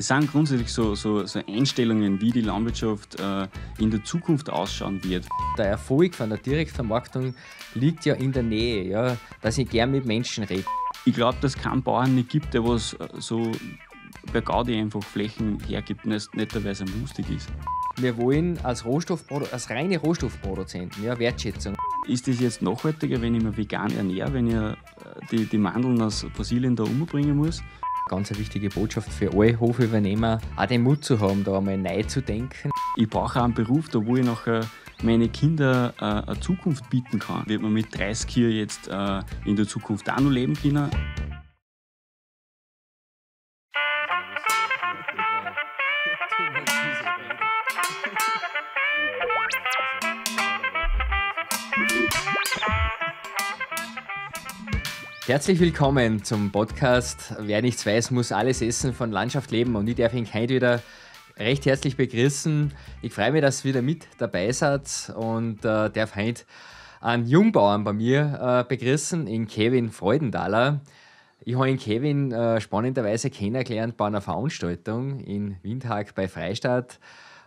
Es sind grundsätzlich so, so, so Einstellungen, wie die Landwirtschaft äh, in der Zukunft ausschauen wird. Der Erfolg von der Direktvermarktung liegt ja in der Nähe, ja, dass ich gern mit Menschen rede. Ich glaube, dass es keinen Bauern nicht gibt, der was äh, so bei Gaudi einfach Flächen hergibt, nicht, nicht weil es lustig ist. Wir wollen als, als, reine Rohstoffproduzenten ja, Wertschätzung. Ist es jetzt nachhaltiger, wenn ich mich vegan ernähre, wenn ich äh, die, die Mandeln aus Brasilien da umbringen muss? ganz eine wichtige Botschaft für alle Hofübernehmer, auch den Mut zu haben, da einmal neu zu denken. Ich brauche einen Beruf, da wo ich nachher meine Kinder äh, eine Zukunft bieten kann. Wird man mit 30 hier jetzt äh, in der Zukunft auch noch leben können. Herzlich willkommen zum Podcast Wer nichts weiß, muss alles essen von Landschaft leben und ich darf ihn heute wieder recht herzlich begrüßen. Ich freue mich, dass ihr wieder mit dabei seid und äh, darf heute einen Jungbauern bei mir äh, begrüßen, in Kevin Freudenthaler. Ich habe ihn Kevin äh, spannenderweise kennengelernt bei einer Veranstaltung in Windhag bei Freistadt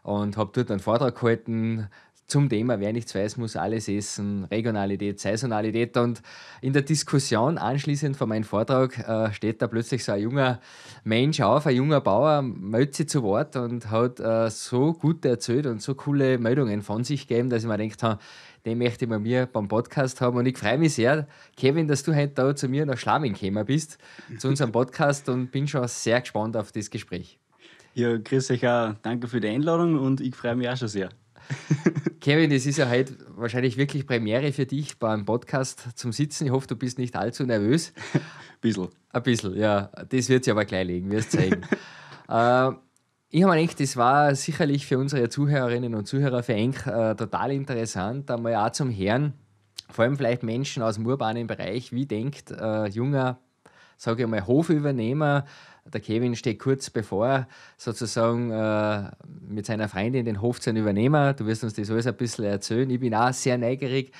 und habe dort einen Vortrag gehalten zum Thema Wer nichts weiß, muss alles essen, Regionalität, Saisonalität. Und in der Diskussion anschließend von meinem Vortrag äh, steht da plötzlich so ein junger Mensch auf, ein junger Bauer, meldet sich zu Wort und hat äh, so gut erzählt und so coole Meldungen von sich gegeben, dass ich mir gedacht habe, den möchte ich bei mir beim Podcast haben. Und ich freue mich sehr, Kevin, dass du heute da zu mir nach Schlamming gekommen bist, zu unserem Podcast und bin schon sehr gespannt auf das Gespräch. Ja, grüß euch auch. Danke für die Einladung und ich freue mich auch schon sehr. Kevin, es ist ja heute wahrscheinlich wirklich Premiere für dich beim Podcast zum Sitzen. Ich hoffe, du bist nicht allzu nervös. Ein bisschen. Ein bisschen, ja. Das wird sich aber gleich legen, wirst es zeigen. äh, ich habe echt, das war sicherlich für unsere Zuhörerinnen und Zuhörer für Enk äh, total interessant, einmal auch zum Herrn, vor allem vielleicht Menschen aus dem urbanen Bereich, wie denkt äh, junger, sage ich mal, Hofübernehmer, der Kevin steht kurz bevor, sozusagen äh, mit seiner Freundin den Hof zu übernehmen. Du wirst uns das alles ein bisschen erzählen. Ich bin auch sehr neugierig.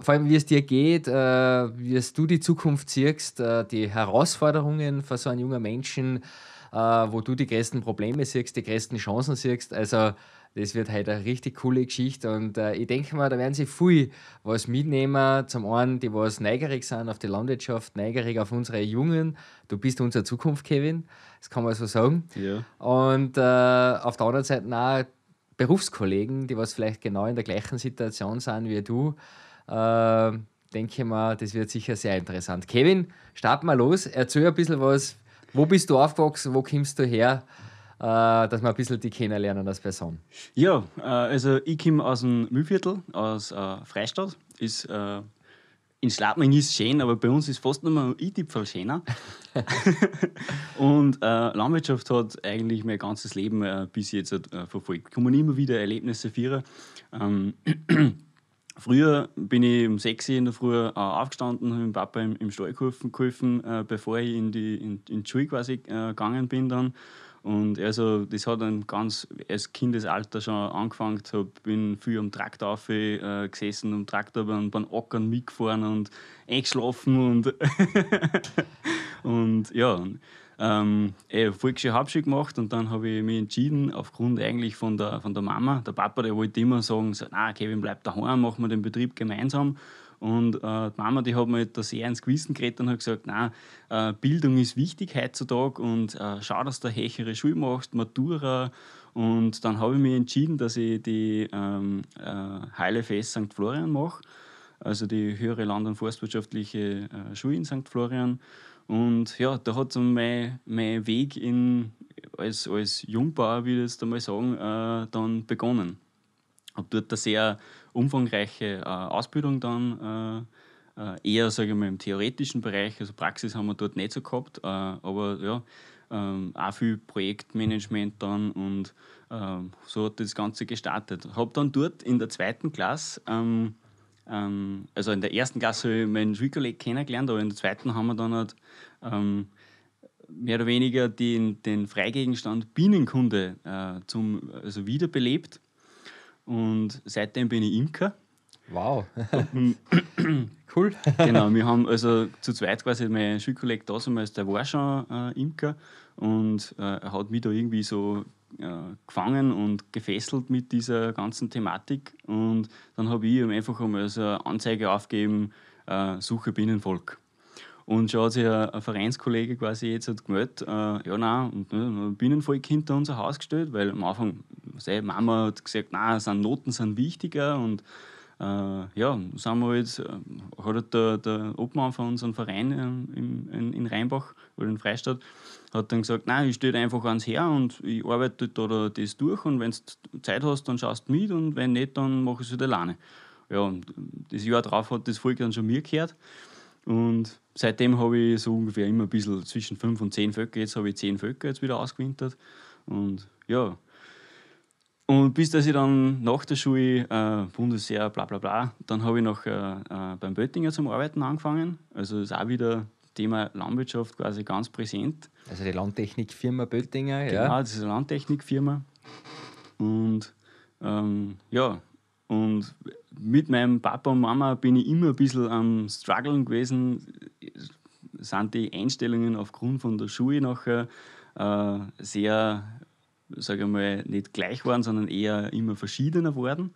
Vor allem, wie es dir geht, äh, wie du die Zukunft siehst, äh, die Herausforderungen für so einen jungen Menschen, äh, wo du die größten Probleme siehst, die größten Chancen siehst. Also, das wird heute eine richtig coole Geschichte und äh, ich denke mal, da werden sie viel was mitnehmen. Zum einen, die was neigerig sind auf die Landwirtschaft, neigerig auf unsere Jungen. Du bist unsere Zukunft, Kevin, das kann man so sagen. Ja. Und äh, auf der anderen Seite auch Berufskollegen, die was vielleicht genau in der gleichen Situation sind wie du. Äh, denke mal, das wird sicher sehr interessant. Kevin, start mal los, erzähl ein bisschen was. Wo bist du aufgewachsen? Wo kommst du her? Äh, dass wir ein bisschen die kennenlernen als Person. Ja, äh, also ich komme aus dem Mühlviertel, aus äh, Freistadt. Ist, in Schladming ist schön, aber bei uns ist fast nur ein i-Tipfel schöner. und äh, Landwirtschaft hat eigentlich mein ganzes Leben äh, bis jetzt äh, verfolgt. Kommen immer wieder Erlebnisse führen. Ähm, früher bin ich um 6 Uhr in der Früh aufgestanden, habe mit Papa im, im Stall geholfen, geholfen bevor ich in die, in, in die Schule quasi gegangen bin dann. Und also, das hat dann ganz als Kindesalter schon angefangen. Ich bin viel am Traktor auf, äh, gesessen, am Traktor beim, beim Ackern mitgefahren und eingeschlafen und, und ja. Ähm, eh, äh, Volksschule Hauptschule gemacht und dann habe ich mich entschieden, aufgrund eigentlich von der, von der Mama, der Papa, der wollte immer sagen, so, na, Kevin, bleib daheim, machen wir den Betrieb gemeinsam. Und äh, die Mama, die hat mir da sehr ins Gewissen geredet und hat gesagt, nein, äh, Bildung ist wichtig heutzutage und äh, schau, dass du eine höhere Schule machst, Matura. Und dann habe ich mich entschieden, dass ich die ähm, äh, Heile Fest St. Florian mache, also die höhere Land- und Forstwirtschaftliche äh, Schule in St. Florian. Und ja, da hat so mein, mein Weg in, als, als Jungbauer, würde ich jetzt einmal sagen, äh, dann begonnen. Habe dort eine sehr umfangreiche äh, Ausbildung dann. Äh, äh, eher, sage ich mal, im theoretischen Bereich, also Praxis haben wir dort nicht so gehabt, äh, aber ja, ähm, auch viel Projektmanagement dann und ähm, so hat das Ganze gestartet. Habe dann dort in der zweiten Klasse, ähm, ähm, also in der ersten Klasse habe ich meinen Schulkollegen kennengelernt, aber in der zweiten haben wir dann halt ähm, mehr oder weniger den, den Freigegenstand Bienenkunde äh, zum, also wiederbelebt und seitdem bin ich Imker. Wow. cool. genau, wir haben also zu zweit quasi mein Schulkollege da damals, der war schon äh, Imker und äh, er hat mich da irgendwie so äh, gefangen und gefesselt mit dieser ganzen Thematik. Und dann habe ich ihm einfach einmal so eine Anzeige aufgegeben, äh, Suche Bienenvolk. Und schon hat sich ein, Vereinskollege quasi jetzt hat gemeldet, äh, ja, nein, und ne, äh, Bienenvolk hinter unser Haus gestellt, weil am Anfang, sei Mama hat gesagt, nein, sind Noten sind wichtiger und äh, ja, sind wir jetzt, äh, hat halt der, der Obmann von unserem Verein äh, in, in, in Rheinbach oder in Freistadt, hat dann gesagt, nein, ich stehe einfach ans Her und ich arbeite da das durch und wenn du Zeit hast, dann schaust du mit und wenn nicht, dann mache ich es wieder halt alleine. Ja, und das Jahr darauf hat das Volk dann schon mir gehört und seitdem habe ich so ungefähr immer ein bisschen zwischen fünf und zehn Vöcke. Jetzt habe ich zehn Vöcke jetzt wieder ausgewintert. Und ja. Und bis dass ich dann nach der Schule äh, Bundesheer, bla bla bla, dann habe ich noch äh, äh, beim Böttinger zum Arbeiten angefangen. Also ist auch wieder Thema Landwirtschaft quasi ganz präsent. Also die Landtechnikfirma Böttinger, genau, ja. Genau, das ist eine Landtechnikfirma. Und ähm, ja, und mit meinem Papa und Mama bin ich immer ein bisschen am Struggeln gewesen. Sind die Einstellungen aufgrund von der Schule nachher äh, sehr, sage ich mal, nicht gleich waren, sondern eher immer verschiedener worden.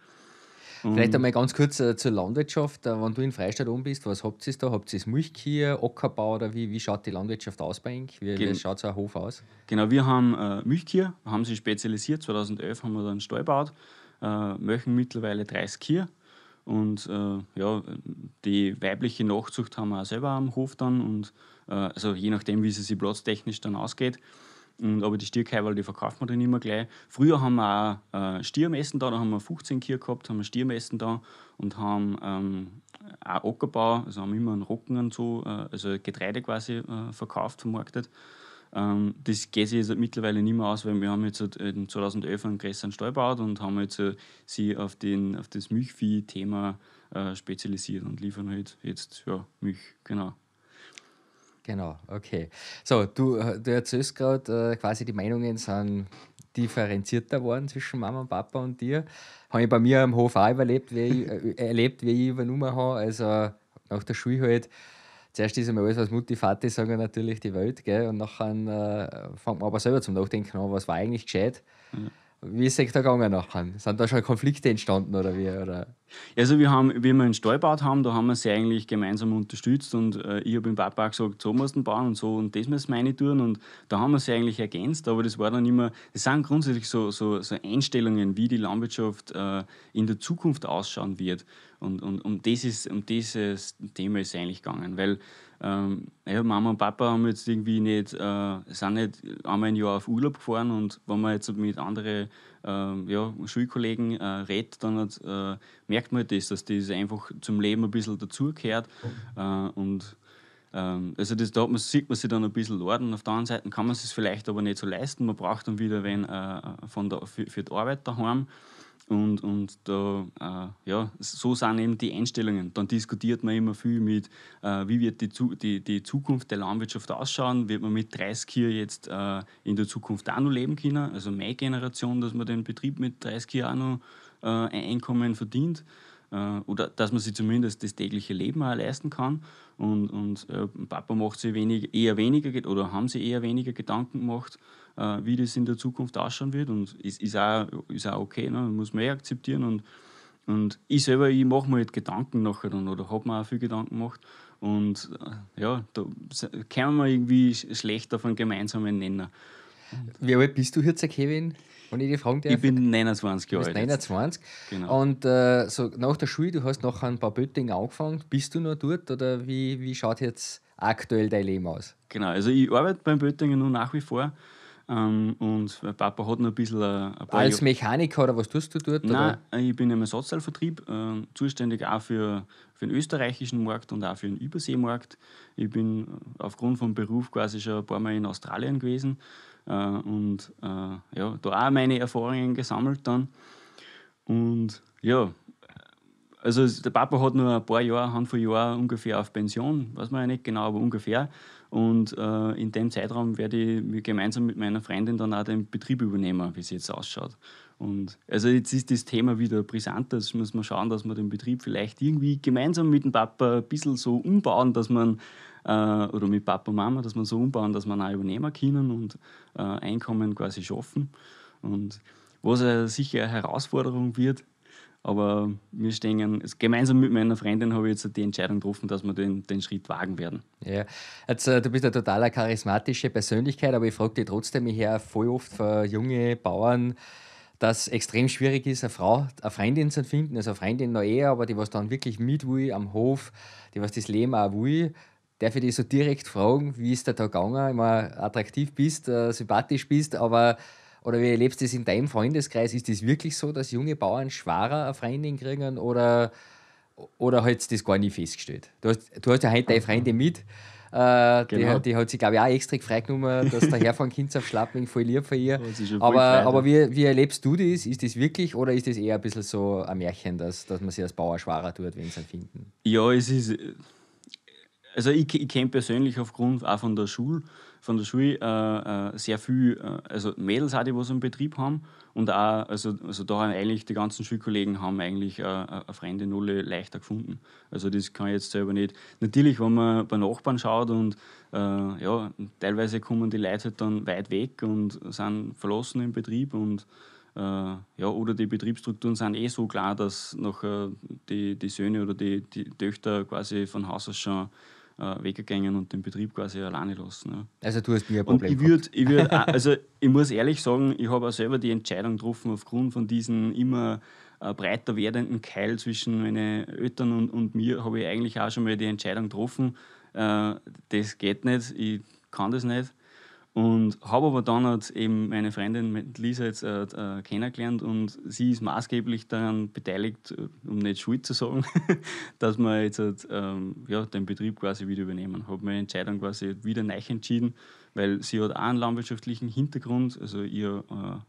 Und Vielleicht einmal ganz kurz äh, zur Landwirtschaft. Äh, wenn du in Freistadt oben bist, was habt ihr da? Habt ihr Milchkühe, Ackerbau oder wie, wie schaut die Landwirtschaft aus bei euch? Wie, wie schaut so ein Hof aus? Genau, wir haben äh, Milchkühe, haben sie spezialisiert. 2011 haben wir dann einen Stall gebaut äh, möchten mittlerweile 30 Kühe. Und äh, ja, die weibliche Nachzucht haben wir auch selber am Hof dann. Und äh, also je nachdem, wie es sich platztechnisch dann ausgeht. Und, aber die Stierkeiwal, die verkaufen wir dann immer gleich. Früher haben wir auch äh, Stiermessen da, da haben wir 15 Kühe gehabt, haben wir Stiermessen da und haben ähm, auch Ackerbau, also haben immer einen Rocken und so, äh, also Getreide quasi äh, verkauft, vermarktet. Ähm, das geht sich jetzt halt mittlerweile nicht mehr aus, weil wir haben jetzt 2011 halt einen größeren Stall gebaut und haben jetzt äh, sie auf, den, auf das Milchvieh-Thema äh, spezialisiert und liefern halt jetzt ja, Milch, genau. Genau, okay. So, du, du erzählst gerade, äh, quasi die Meinungen sind differenzierter geworden zwischen Mama und Papa und dir. Habe ich bei mir am Hof auch überlebt, wie ich, äh, erlebt, wie ich übernommen habe. Also nach der Schule halt zuerst ist einmal alles, was Mutti, Vati sagen, natürlich die Welt, gell? und nachher äh, fängt man aber selber zum Nachdenken an, was war eigentlich gescheit. Mhm. Wie ist es da gegangen nachher? Sind da schon Konflikte entstanden oder wie? Oder? Also wir haben, wie wir einen Stall gebaut haben, da haben wir sie eigentlich gemeinsam unterstützt und äh, ich habe dem Papa gesagt, so musst du bauen und so und das müssen meine tun und da haben wir sie eigentlich ergänzt, aber das war dann immer, das sind grundsätzlich so, so, so Einstellungen, wie die Landwirtschaft äh, in der Zukunft ausschauen wird. Und, und um, dieses, um dieses Thema ist es eigentlich gegangen, weil ähm, ja, Mama und Papa haben jetzt irgendwie nicht, äh, sind nicht einmal ein Jahr auf Urlaub gefahren und wenn man jetzt mit anderen äh, ja, Schulkollegen äh, redet, dann äh, merkt man das, dass das einfach zum Leben ein bisschen dazugehört äh, und ähm, also das da sieht man sich dann ein bisschen orden. Auf der anderen Seite kann man es vielleicht aber nicht so leisten. Man braucht dann wieder wen äh, von der, für, für die Arbeit daheim. Und, und da, äh, ja, so sind eben die Einstellungen. Dann diskutiert man immer viel mit, äh, wie wird die, die, die Zukunft der Landwirtschaft ausschauen? Wird man mit 30 hier jetzt äh, in der Zukunft auch noch leben können? Also meine Generation, dass man den Betrieb mit 30 hier auch noch äh, ein Einkommen verdient. Äh, oder dass man sich zumindest das tägliche Leben auch leisten kann. Und, und äh, Papa macht sich wenig, eher weniger oder haben sie eher weniger Gedanken gemacht, äh, wie das in der Zukunft ausschauen wird. Und ist, ist, auch, ist auch okay, ne? muss man eh akzeptieren. Und, und ich selber, ich mache mir halt Gedanken nachher dann oder habe mir auch viel Gedanken gemacht. Und äh, ja, da kämen wir irgendwie schlecht auf einen gemeinsamen Nenner. Wie alt bist du jetzt, Kevin? Wenn ich dich fragen Ich bin 29 Jahre alt. 29. Genau. Und äh, so nach der Schule, du hast noch ein paar Böttingen angefangen. Bist du noch dort oder wie, wie schaut jetzt aktuell dein Leben aus? Genau, also ich arbeite beim Böttingen nur nach wie vor. Ähm, und mein Papa hat noch ein bisschen. Äh, ein Als Mechaniker oder was tust du dort? Nein, oder? ich bin im Ersatzteilvertrieb, äh, zuständig auch für, für den österreichischen Markt und auch für den Überseemarkt. Ich bin äh, aufgrund vom Beruf quasi schon ein paar Mal in Australien gewesen äh, und äh, ja, da auch meine Erfahrungen gesammelt dann. Und ja, also der Papa hat nur ein paar Jahre, Handvoll Jahre ungefähr auf Pension, weiß man ja nicht genau, aber ungefähr. Und äh, in dem Zeitraum werde ich gemeinsam mit meiner Freundin dann auch den Betrieb übernehmen, wie es jetzt ausschaut. Und also jetzt ist das Thema wieder brisant, das muss man schauen, dass man den Betrieb vielleicht irgendwie gemeinsam mit dem Papa ein bisschen so umbauen, dass man äh, oder mit Papa und Mama, dass wir so umbauen, dass wir auch übernehmen können und äh, Einkommen quasi schaffen. Und was äh, sicher eine Herausforderung wird, aber wir stehen, also gemeinsam mit meiner Freundin habe ich jetzt die Entscheidung getroffen, dass wir den, den Schritt wagen werden. Ja, also du bist eine total charismatische Persönlichkeit, aber ich frage dich trotzdem, ich höre voll oft von junge Bauern, dass es extrem schwierig ist, eine Frau, eine Freundin zu finden, also eine Freundin noch eher, aber die was dann wirklich mit will am Hof, die was das Leben auch will, darf ich dich so direkt fragen, wie ist der da gegangen? Immer attraktiv bist, äh, sympathisch bist, aber oder wie erlebst du das in deinem Freundeskreis? Ist das wirklich so, dass junge Bauern schwerer eine Freundin kriegen oder, oder hat das gar nicht festgestellt? Du hast, du hast ja heute deine Freundin mit. Äh, genau. die, die, hat genau. sich, glaube ich, auch extra gefragt genommen, dass der Herr von Kinz auf Schlappen voll lieb von ihr. aber aber wie, wie erlebst du das? Ist das wirklich oder ist das eher ein bisschen so ein Märchen, dass, dass man sich als Bauer schwerer tut, wenn sie ihn finden? Ja, es ist also ich, ich kenne persönlich aufgrund auch von der Schule, von der Schule äh, äh sehr viel, äh, also Mädels auch, die was einen Betrieb haben und auch, also, also da haben eigentlich die ganzen Schulkollegen haben eigentlich äh, eine fremde Nulle leichter gefunden. Also das kann ich jetzt selber nicht. Natürlich, wenn man bei Nachbarn schaut und ja, teilweise kommen die Leute halt dann weit weg und sind verlassen im Betrieb und ja, oder die Betriebsstrukturen sind eh so klar, dass nachher die, die Söhne oder die, die Töchter quasi von Haus aus schon äh, weggegangen und den Betrieb quasi alleine lassen. Ja. Also du hast mir ein Problem. Und ich würd, ich würd, also ich muss ehrlich sagen, ich habe auch selber die Entscheidung getroffen aufgrund von diesem immer äh, breiter werdenden Keil zwischen meinen Eltern und, und mir, habe ich eigentlich auch schon mal die Entscheidung getroffen, äh, das geht nicht, ich kann das nicht. Und habe aber dann halt eben meine Freundin Lisa jetzt äh, äh, kennengelernt und sie ist maßgeblich daran beteiligt, äh, um nicht schuld zu sagen, dass wir jetzt halt, ähm, ja, den Betrieb quasi wieder übernehmen. Habe meine Entscheidung quasi wieder neu entschieden, weil sie hat auch einen landwirtschaftlichen Hintergrund. Also ihr,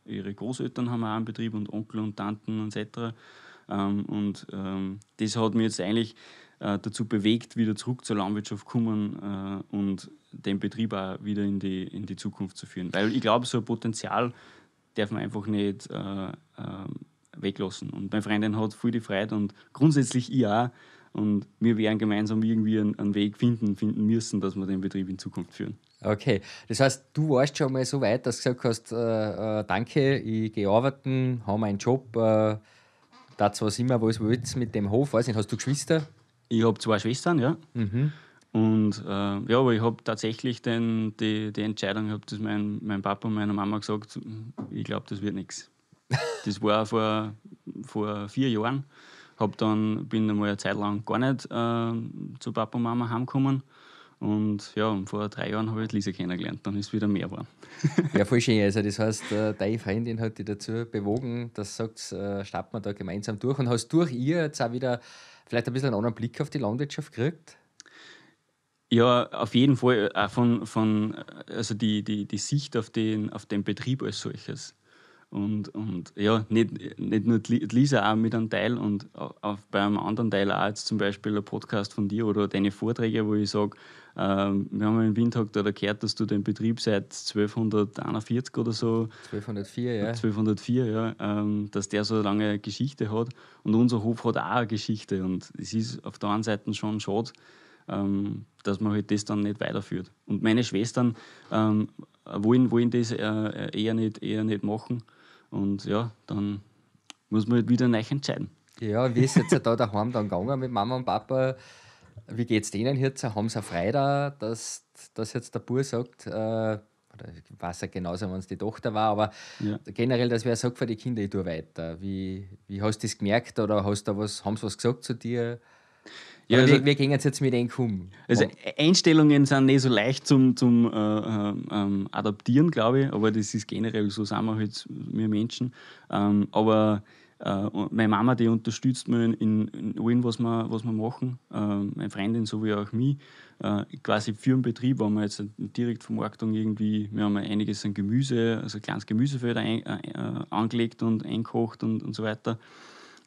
äh, ihre Großeltern haben auch einen Betrieb und Onkel und Tanten etc. Ähm, und ähm, das hat mich jetzt eigentlich äh, dazu bewegt, wieder zurück zur Landwirtschaft kommen äh, und den Betrieb auch wieder in die, in die Zukunft zu führen. Weil ich glaube, so ein Potenzial darf man einfach nicht äh, äh, weglassen. Und mein Freundin hat viel die Freude und grundsätzlich ich auch. Und wir werden gemeinsam irgendwie einen, einen, Weg finden, finden müssen, dass wir den Betrieb in Zukunft führen. Okay, das heißt, du warst schon mal so weit, dass du gesagt hast, äh, äh danke, ich gehe arbeiten, habe einen Job, äh, das was immer, was willst mit dem Hof, weiß nicht, hast du Geschwister? Ich habe zwei Schwestern, ja. Mhm. Und äh, ja, aber ich habe tatsächlich den, die, die Entscheidung, ich habe das mein Papa und meiner Mama gesagt, hm, ich glaube, das wird nichts. Das war vor, vor vier Jahren. Hab dann, bin einmal eine Zeit lang gar nicht äh, zu Papa und Mama heimgekommen. Und ja, vor drei Jahren habe ich halt Lisa kennengelernt, dann ist es wieder mehr geworden. ja, voll schön. Also, das heißt, äh, deine Freundin hat dich dazu bewogen, dass du sagst, äh, starten wir da gemeinsam durch und hast durch ihr jetzt auch wieder vielleicht ein bisschen einen anderen Blick auf die Landwirtschaft gekriegt? Ja, auf jeden Fall äh, auch von, von äh, also die, die, die Sicht auf den, auf den Betrieb als solches. Und, und ja, nicht, nicht nur Lisa auch mit einem Teil und auch bei einem anderen Teil auch jetzt zum Beispiel ein Podcast von dir oder deine Vorträge, wo ich sage, äh, wir haben im Windhock da gehört, dass du den Betrieb seit 1241 oder so. 1204, ja. 1204, ja. Ähm, dass der so eine lange Geschichte hat. Und unser Hof hat auch eine Geschichte. Und es ist auf der einen Seite schon schade, ähm, dass man halt das dann nicht weiterführt. Und meine Schwestern ähm, wollen, wollen das äh, eher, nicht, eher nicht machen. Und ja, dann muss man halt wieder neu entscheiden. Ja, wie ist jetzt da daheim dann gegangen mit Mama und Papa? Wie geht es denen jetzt? Haben sie eine Freude, dass, dass jetzt der Bur sagt, äh, ich weiß ja genauso, wenn es die Tochter war, aber ja. generell, dass wer sagt für die Kinder, ich tue weiter. Wie, wie hast du das gemerkt oder hast da was, haben sie was gesagt zu dir? Ja, also, wir, wir gehen jetzt, jetzt mit dem um. Also e-, Einstellungen sind nicht so leicht zum, zum äh, ähm, Adaptieren, glaube ich, aber das ist generell so, sind wir halt, wir Menschen. Ähm, aber äh, meine Mama, die unterstützt mich in, in allem, was wir, was wir machen. Ähm, meine Freundin sowie auch mich. Äh, quasi für den Betrieb haben wir jetzt eine Direktvermarktung irgendwie, wir haben einiges an Gemüse, also ein kleines Gemüsefeld ein, äh, äh angelegt und einkocht und, und so weiter.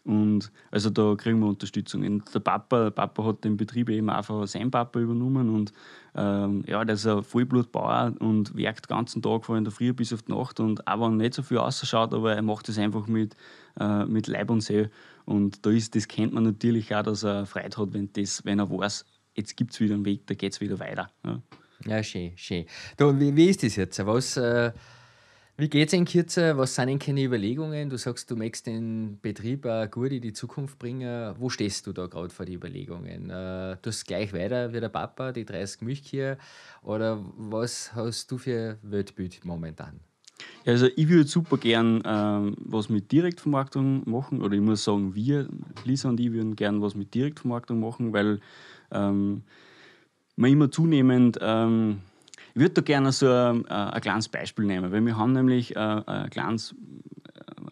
Und also da kriegen wir Unterstützung. Und der Papa, Papa hat den Betrieb eben einfach sein Papa übernommen und ähm, ja, der ist ein Vollblutbauer und werkt den ganzen Tag von in der Früh bis auf die Nacht und auch wenn er nicht so viel ausschaut, aber er macht es einfach mit, äh, mit Leib und Seele. Und da ist, das kennt man natürlich auch, dass er Freude hat, wenn, das, wenn er weiß, jetzt gibt es wieder einen Weg, da geht es wieder weiter. Ja. ja. schön, schön. Du, wie, wie ist das jetzt? Was, äh, wie geht es in Kürze? Was sind denn keine Überlegungen? Du sagst, du möchtest den Betrieb auch gut in die Zukunft bringen. Wo stehst du da gerade vor den Überlegungen? Äh, du hast gleich weiter wie der Papa, die 30 Milchkühe? Oder was hast du für Weltbild momentan? also ich würde super gern ähm, was mit Direktvermarktung machen oder ich muss sagen, wir, Lisa und ich, würden gern was mit Direktvermarktung machen, weil ähm, man immer zunehmend ähm, ich würde da gerne so ein, äh, ein kleines Beispiel nehmen, weil wir haben nämlich ein, äh, ein kleines äh,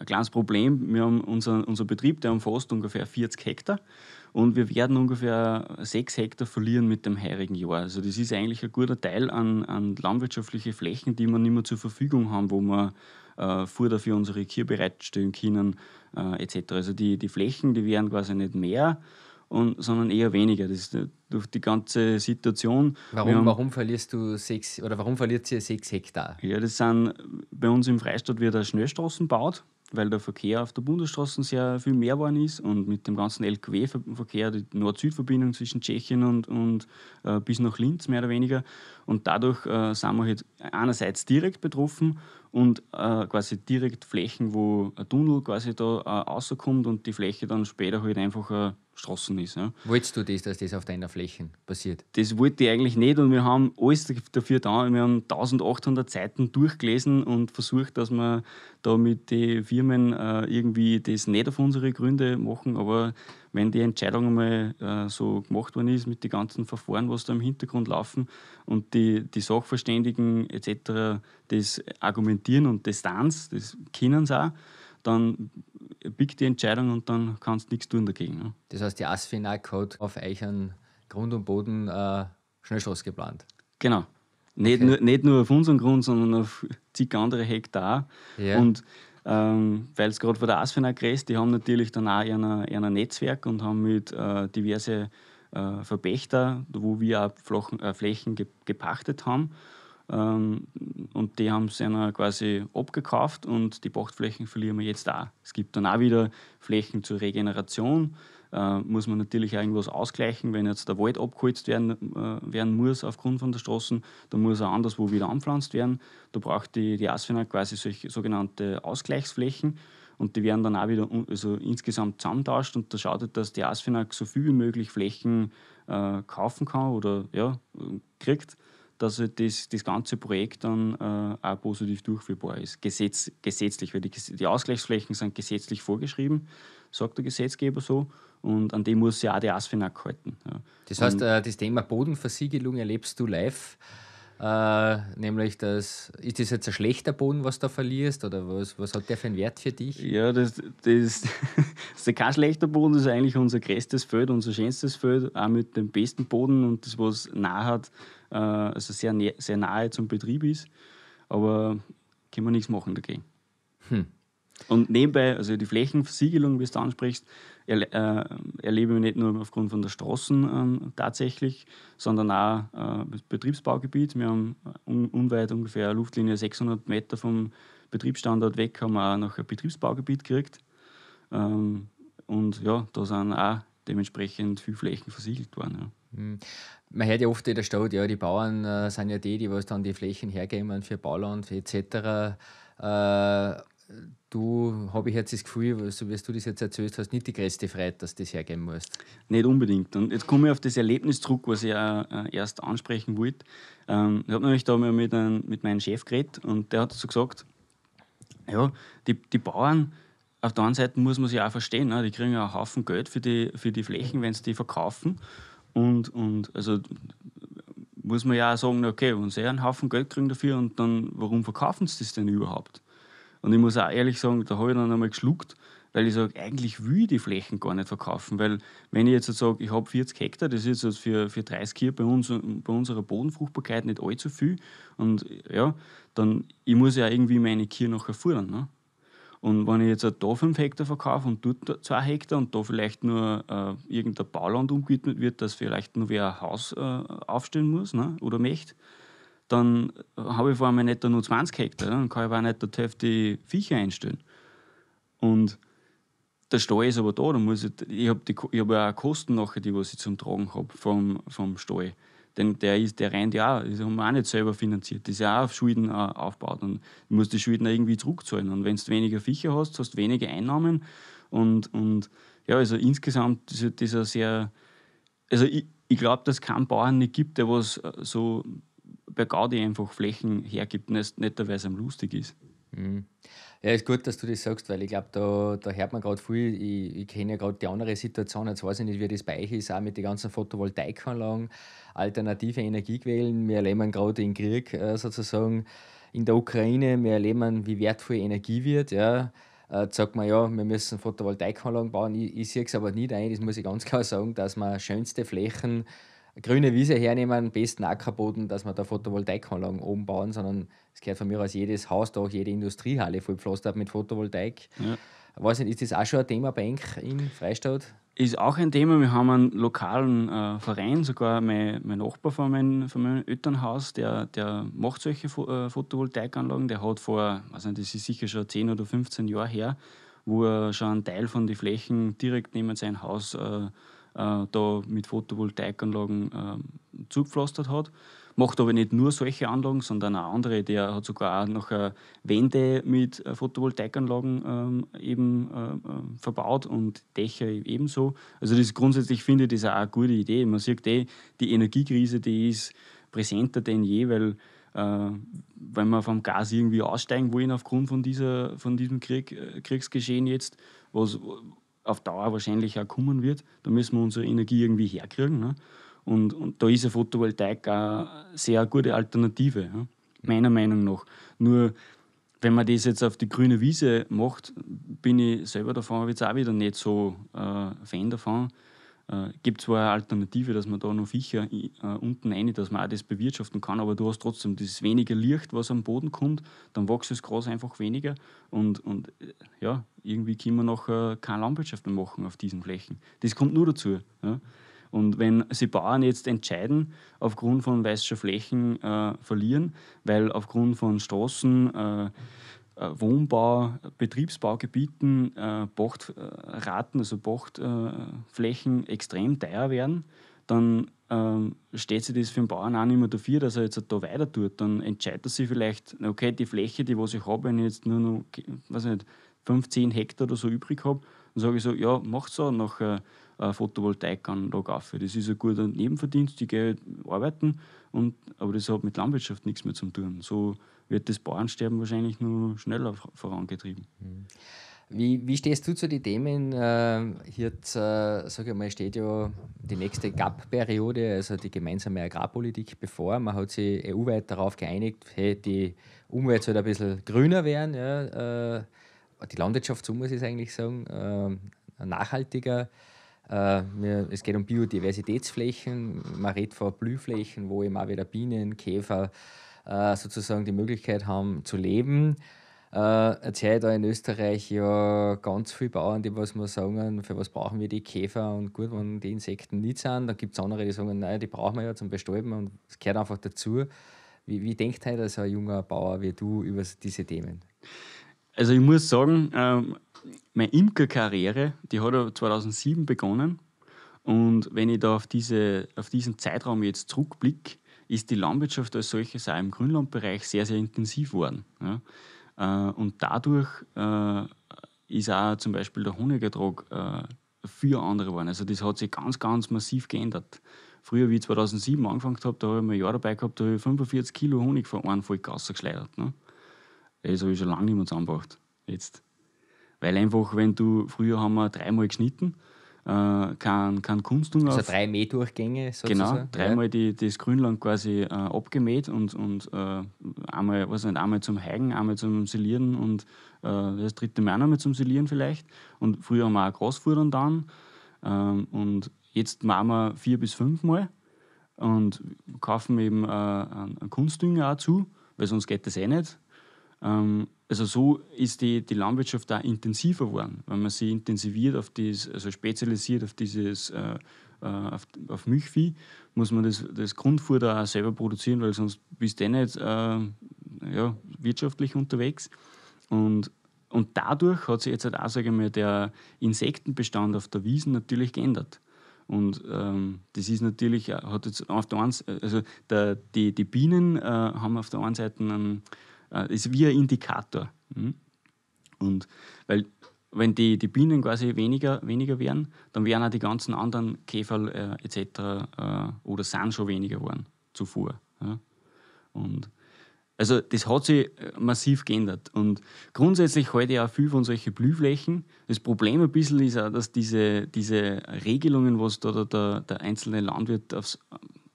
ein kleines Problem. Wir haben unseren, unser Betrieb, der umfasst ungefähr 40 Hektar und wir werden ungefähr 6 Hektar verlieren mit dem heurigen Jahr. Also das ist eigentlich ein guter Teil an, an landwirtschaftliche Flächen, die wir nicht mehr zur Verfügung haben, wo wir äh, Futter für unsere Kühe bereitstellen können äh, etc. Also die, die Flächen, die werden quasi nicht mehr und, sondern eher weniger. Das ist äh, durch die ganze Situation. Warum, haben, warum verlierst du sechs oder warum verliert ihr sechs Hektar? Ja, das sind bei uns im Freistaat wird eine Schnellstraßen baut, weil der Verkehr auf der Bundesstraße sehr viel mehr geworden ist und mit dem ganzen LKW-Verkehr, die Nord-Süd-Verbindung zwischen Tschechien und, und äh, bis nach Linz mehr oder weniger. Und dadurch äh, sind wir jetzt halt einerseits direkt betroffen und äh, quasi direkt Flächen, wo ein Tunnel quasi da äh, rauskommt und die Fläche dann später halt einfach äh, Straßen ist. Ja. Wolltest du das, dass das auf deiner Fläche passiert? Das wollte ich eigentlich nicht und wir haben alles dafür da. Wir haben 1800 Seiten durchgelesen und versucht, dass wir da mit den Firmen äh, irgendwie das nicht auf unsere Gründe machen. Aber wenn die Entscheidung einmal äh, so gemacht worden ist mit den ganzen Verfahren, was da im Hintergrund laufen und die, die Sachverständigen etc. das argumentieren und das Tanz, das kennen sie auch dann biegt die Entscheidung und dann kannst du nichts tun dagegen. Ne? Das heißt, die ASFINAG hat auf Eichern Grund und Boden äh, Schnellstraße geplant. Genau. Nicht, okay. nur, nicht nur auf unseren Grund, sondern auf zig andere Hektar. Yeah. Und ähm, weil es gerade von der ASFINAG ist, die haben natürlich dann auch ein Netzwerk und haben mit äh, diverse äh, Verpächter, wo wir auch Flächen, äh, Flächen gepachtet haben. Ähm, und die haben es ihnen quasi abgekauft und die Pachtflächen verlieren wir jetzt auch. Es gibt dann auch wieder Flächen zur Regeneration. Äh, muss man natürlich irgendwas ausgleichen. Wenn jetzt der Wald abgeholzt werden, äh, werden muss aufgrund von der Straßen, dann muss er anderswo wieder anpflanzt werden. Da braucht die, die Asphalt quasi solche sogenannte Ausgleichsflächen und die werden dann auch wieder also insgesamt zusammentauscht und da schaut, halt, dass die Asfinag so viel wie möglich Flächen äh, kaufen kann oder ja, äh, kriegt dass halt das, das ganze Projekt dann äh, auch positiv durchführbar ist. Gesetz, gesetzlich, weil die, die, Ausgleichsflächen sind gesetzlich vorgeschrieben, sagt der Gesetzgeber so, und an dem muss sich auch die ASFINAG halten. Ja. Das heißt, und, äh, das Thema Bodenversiegelung erlebst du live. Äh, nämlich, das, ist das jetzt ein schlechter Boden, was du da verlierst? Oder was, was hat der für einen Wert für dich? Ja, das, das, das ist kein schlechter Boden, das ist eigentlich unser größtes Feld, unser schönstes Feld, auch mit dem besten Boden und das, was nah hat äh, also sehr, sehr nahe zum Betrieb ist. Aber können wir nichts machen dagegen. Hm. Und nebenbei, also die Flächenversiegelung, wie du ansprichst, er, äh, erlebe ich nicht nur aufgrund von der Straßen ähm, tatsächlich, sondern auch äh, Betriebsbaugebiet. Wir haben äh, un unweit ungefähr Luftlinie 600 Meter vom Betriebsstandort weg, haben wir auch noch ein Betriebsbaugebiet gekriegt. Ähm, und ja, da sind auch dementsprechend viele Flächen versiegelt worden. Ja. Hm. Man hört ja oft in der Stadt, ja, die Bauern äh, sind ja die, die was dann die Flächen hergeben für Bauland etc. Äh, du, habe ich jetzt das Gefühl, so wie du das jetzt erzählst, hast nicht die größte Freiheit, dass du das hergeben musst. Nicht unbedingt. Und jetzt komme ich auf das Erlebnis zurück, was ich äh, erst ansprechen wollte. Ähm, ich habe nämlich da mal mit, einem, mit meinem Chef geredet und der hat so gesagt, ja, die, die Bauern, auf der einen Seite muss man sie auch verstehen, ne? die kriegen ja einen Haufen Geld für die, für die Flächen, wenn sie die verkaufen. Und, und also muss man ja auch sagen, okay, wenn sie einen Haufen Geld kriegen dafür und dann, warum verkaufen sie das denn überhaupt? Und ich muss auch ehrlich sagen, da habe ich dann einmal geschluckt, weil ich sage, eigentlich will ich die Flächen gar nicht verkaufen, weil wenn ich jetzt, jetzt sage, ich habe 40 Hektar, das ist jetzt für, für 30 hier bei, uns, bei unserer Bodenfruchtbarkeit nicht allzu viel und ja, dann ich muss ja irgendwie meine Kier nachher fördern. Ne? Und wenn ich jetzt da 5 Hektar verkaufe und dort 2 Hektar und da vielleicht nur äh, irgendein Bauland umgewidmet wird, dass vielleicht nur wer ein Haus äh, aufstellen muss ne, oder möchte, dann habe ich vor allem nicht nur 20 Hektar, ne, dann kann ich auch nicht dort Hälfte Viecher einstellen. Und der Stall ist aber da, da muss ich, ich habe hab ja auch Kosten nachher, die was ich zum Tragen habe vom, vom Stall denn der ist, der rennt ja, auch, das haben wir auch nicht selber finanziert, das ist ja auch auf Schulden äh, aufgebaut und du musst die Schulden irgendwie zurückzahlen. Und wenn du weniger Viecher hast, hast du weniger Einnahmen und, und ja, also insgesamt ist halt das, ein sehr, also ich, ich glaube, dass es keinen Bauern nicht gibt, der was äh, so bei Gaudi einfach Flächen hergibt, nicht, nicht weil es am lustig ist. Mhm. Ja, ist gut, dass du das sagst, weil ich glaube, da, da hört man gerade viel. Ich, ich kenne ja gerade die andere Situation, jetzt weiß ich nicht, wie das bei euch ist, auch mit den ganzen Photovoltaikanlagen, alternative Energiequellen. Wir erleben gerade den Krieg äh, sozusagen in der Ukraine, wir erleben, wie wertvoll Energie wird. Ja. Äh, sagt man ja, wir müssen Photovoltaikanlagen bauen. Ich, ich sehe es aber nicht ein, das muss ich ganz klar sagen, dass man schönste Flächen grüne Wiese hernehmen, besten Ackerboden, dass wir da Photovoltaikanlagen oben bauen, sondern es gehört von mir aus jedes Hausdach, jede Industriehalle vollpflastert mit Photovoltaik. Ja. Weiß nicht, ist das auch schon ein Thema bei Enk in Freistadt? Ist auch ein Thema. Wir haben einen lokalen äh, Verein, sogar mein, mein Nachbar von, mein, von meinem Elternhaus, der, der macht solche Fo äh, Photovoltaikanlagen. Der hat vor, weiß nicht, das ist sicher schon 10 oder 15 Jahre her, wo er schon einen Teil von den Flächen direkt neben sein Haus äh, äh, da mit Photovoltaikanlagen äh, zugepflastert hat. Macht aber nicht nur solche Anlagen, sondern auch andere. Der hat sogar auch noch äh, Wände mit äh, Photovoltaikanlagen ähm, eben äh, äh verbaut und Dächer e-, ebenso. Also das grundsätzlich finde ich das auch eine gute Idee. Man sieht eh, die Energiekrise, die ist präsenter denn je, weil wenn wir vom Gas irgendwie aussteigen wollen aufgrund von, dieser, von diesem Krieg, Kriegsgeschehen jetzt, was, auf Dauer wahrscheinlich auch kommen wird. Da müssen wir unsere Energie irgendwie herkriegen. Ne? Und, und da ist eine Photovoltaik auch eine sehr gute Alternative, ja? meiner Meinung nach. Nur wenn man das jetzt auf die grüne Wiese macht, bin ich selber davon jetzt auch wieder nicht so äh, Fan davon, äh, gibt zwar eine Alternative, dass man da noch Viecher äh, unten rein, dass man auch das bewirtschaften kann, aber du hast trotzdem das weniger Licht, was am Boden kommt, dann wächst das Gras einfach weniger und, und äh, ja, irgendwie können wir noch äh, keine Landwirtschaft mehr machen auf diesen Flächen. Das kommt nur dazu. Ja. Und wenn sie Bauern jetzt entscheiden, aufgrund von weißer Flächen äh, verlieren, weil aufgrund von Straßen äh, Wohnbau, Betriebsbaugebieten äh, Bachtraten, äh, äh, also Pachtflächen äh, extrem teuer werden, dann ähm, steht sich das für den Bauern auch nicht mehr dafür, dass er jetzt da weiter tut. Dann entscheidet er sich vielleicht, okay, die Fläche, die was ich habe, wenn ich jetzt nur noch weiß nicht, 15 Hektar oder so übrig habe, dann sage ich so, ja, mach so noch eine Photovoltaikanlage auf. Das ist ein guter Nebenverdienst, die gehe arbeiten, und, aber das hat mit Landwirtschaft nichts mehr zu tun. So wird das Bauernsterben wahrscheinlich nur schneller vorangetrieben. Mhm. Wie, wie stehst du zu den Themen? Jetzt, äh, äh sage ich mal, steht ja die nächste GAP-Periode, also die gemeinsame Agrarpolitik, bevor. Man hat sich EU-weit darauf geeinigt, hey, die Umwelt soll ein bisschen grüner werden. Ja, äh, die Landwirtschaft, so muss ich es eigentlich sagen, äh, nachhaltiger. Äh, es geht um Biodiversitätsflächen, man redet von Blühflächen, wo eben auch wieder Bienen, Käfer, äh, sozusagen die Möglichkeit haben zu leben. Äh, erzähle ich da in Österreich ja ganz viele Bauern, die was mal sagen, für was brauchen wir die Käfer und gut, wenn die Insekten nicht sind, dann gibt es andere, die sagen, nein, die brauchen wir ja zum Bestäuben und es gehört einfach dazu. Wie, wie denkt heute so ein junger Bauer wie du über diese Themen? Also ich muss sagen, ähm, meine Imkerkarriere, die hat 2007 begonnen und wenn ich da auf, diese, auf diesen Zeitraum jetzt zurückblicke, ist die Landwirtschaft als solches auch im Grünlandbereich sehr, sehr intensiv worden. Ja? Äh, und dadurch äh, ist auch zum Beispiel der Honigertrag für äh, andere geworden. Also das hat sich ganz, ganz massiv geändert. Früher, wie ich 2007 angefangen habe, da habe ich ein Jahr dabei gehabt, da habe ich 45 Kilo Honig von einem Volk rausgeschleudert. Ne? Das habe ich schon lange nicht mehr zusammengebracht. Jetzt. Weil einfach, wenn du, früher haben wir dreimal geschnitten, äh, kein, kein Kunstdung Also drei Mähdurchgänge sozusagen. Genau, dreimal ja. die, das Grünland quasi äh, abgemäht und, und äh, einmal, was nicht, einmal zum Heigen, einmal zum Silieren und äh, das dritte Mal einmal zum Silieren vielleicht. Und früher haben wir auch Grasfudern dann. Ähm, und jetzt machen wir vier bis fünfmal und kaufen eben äh, einen Kunstdünger auch zu, weil sonst geht das eh nicht. Ähm, also so ist die, die Landwirtschaft da intensiver geworden, wenn man sie intensiviert auf dieses, also spezialisiert auf dieses äh, äh, auf, auf Milchvieh, muss man das, das Grundfutter auch selber produzieren, weil sonst bist du eh nicht äh, ja, wirtschaftlich unterwegs. Und, und dadurch hat sich jetzt halt auch, mal, der Insektenbestand auf der Wiesen natürlich geändert. Und ähm, das ist natürlich, äh, hat jetzt auf der einen, also der, die, die Bienen äh, haben auf der einen Seite einen äh, ist wie ein Indikator. Mhm. Und weil wenn die, die Bienen quasi weniger, weniger wären, dann wären auch die ganzen anderen Käfer äh, etc. Äh, oder sind schon weniger geworden zuvor. Ja? Und also das hat sich äh, massiv geändert. Und grundsätzlich heute halt auch viel von solchen Blühflächen. Das Problem ein bisschen ist auch, dass diese, diese Regelungen, was da der, der einzelne Landwirt aufs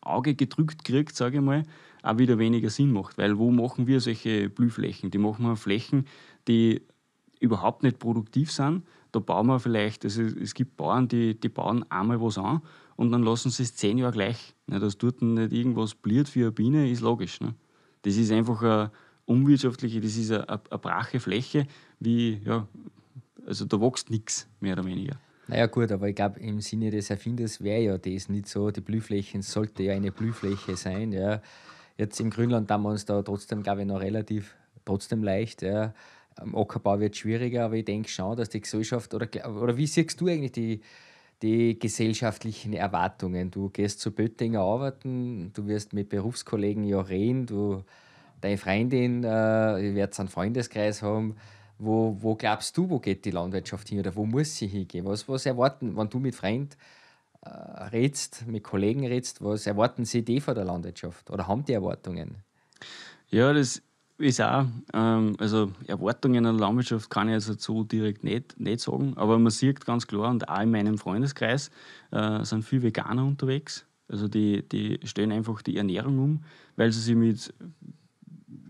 Auge gedrückt kriegt, sage ich mal, auch wieder weniger Sinn macht, weil wo machen wir solche Blühflächen? Die machen wir auf Flächen, die überhaupt nicht produktiv sind. Da bauen wir vielleicht, also es gibt Bauern, die, die bauen einmal was an und dann lassen sie es zehn Jahre gleich. Ne, dass dort nicht irgendwas bliert für eine Biene, ist logisch. Ne? Das ist einfach eine unwirtschaftliche, das ist eine, eine brache Fläche, wie, ja, also da wächst nichts, mehr oder weniger. Naja gut, aber ich glaube, im Sinne des Erfinders wäre ja das nicht so. Die Blühflächen sollte ja eine Blühfläche sein, ja. Jetzt im Grünland haben wir uns da trotzdem, glaube ich, noch relativ trotzdem leicht. Ja. Im Ackerbau wird schwieriger, aber ich denke schon, dass die Gesellschaft oder, oder wie siehst du eigentlich die, die gesellschaftlichen Erwartungen? Du gehst zu Böttinger arbeiten, du wirst mit Berufskollegen ja reden, du, deine Freundin, äh, ihr werdet einen Freundeskreis haben. Wo, wo glaubst du, wo geht die Landwirtschaft hin oder wo muss sie hingehen? Was, was erwarten, wenn du mit Freunden äh, redst, mit Kollegen redest, was erwarten sie die von der Landwirtschaft oder haben die Erwartungen? Ja, das ist auch, ähm, also Erwartungen an der Landwirtschaft kann ich also so direkt nicht, nicht sagen, aber man sieht ganz klar und auch in meinem Freundeskreis äh, sind viele Veganer unterwegs. Also die, die stellen einfach die Ernährung um, weil sie sich mit,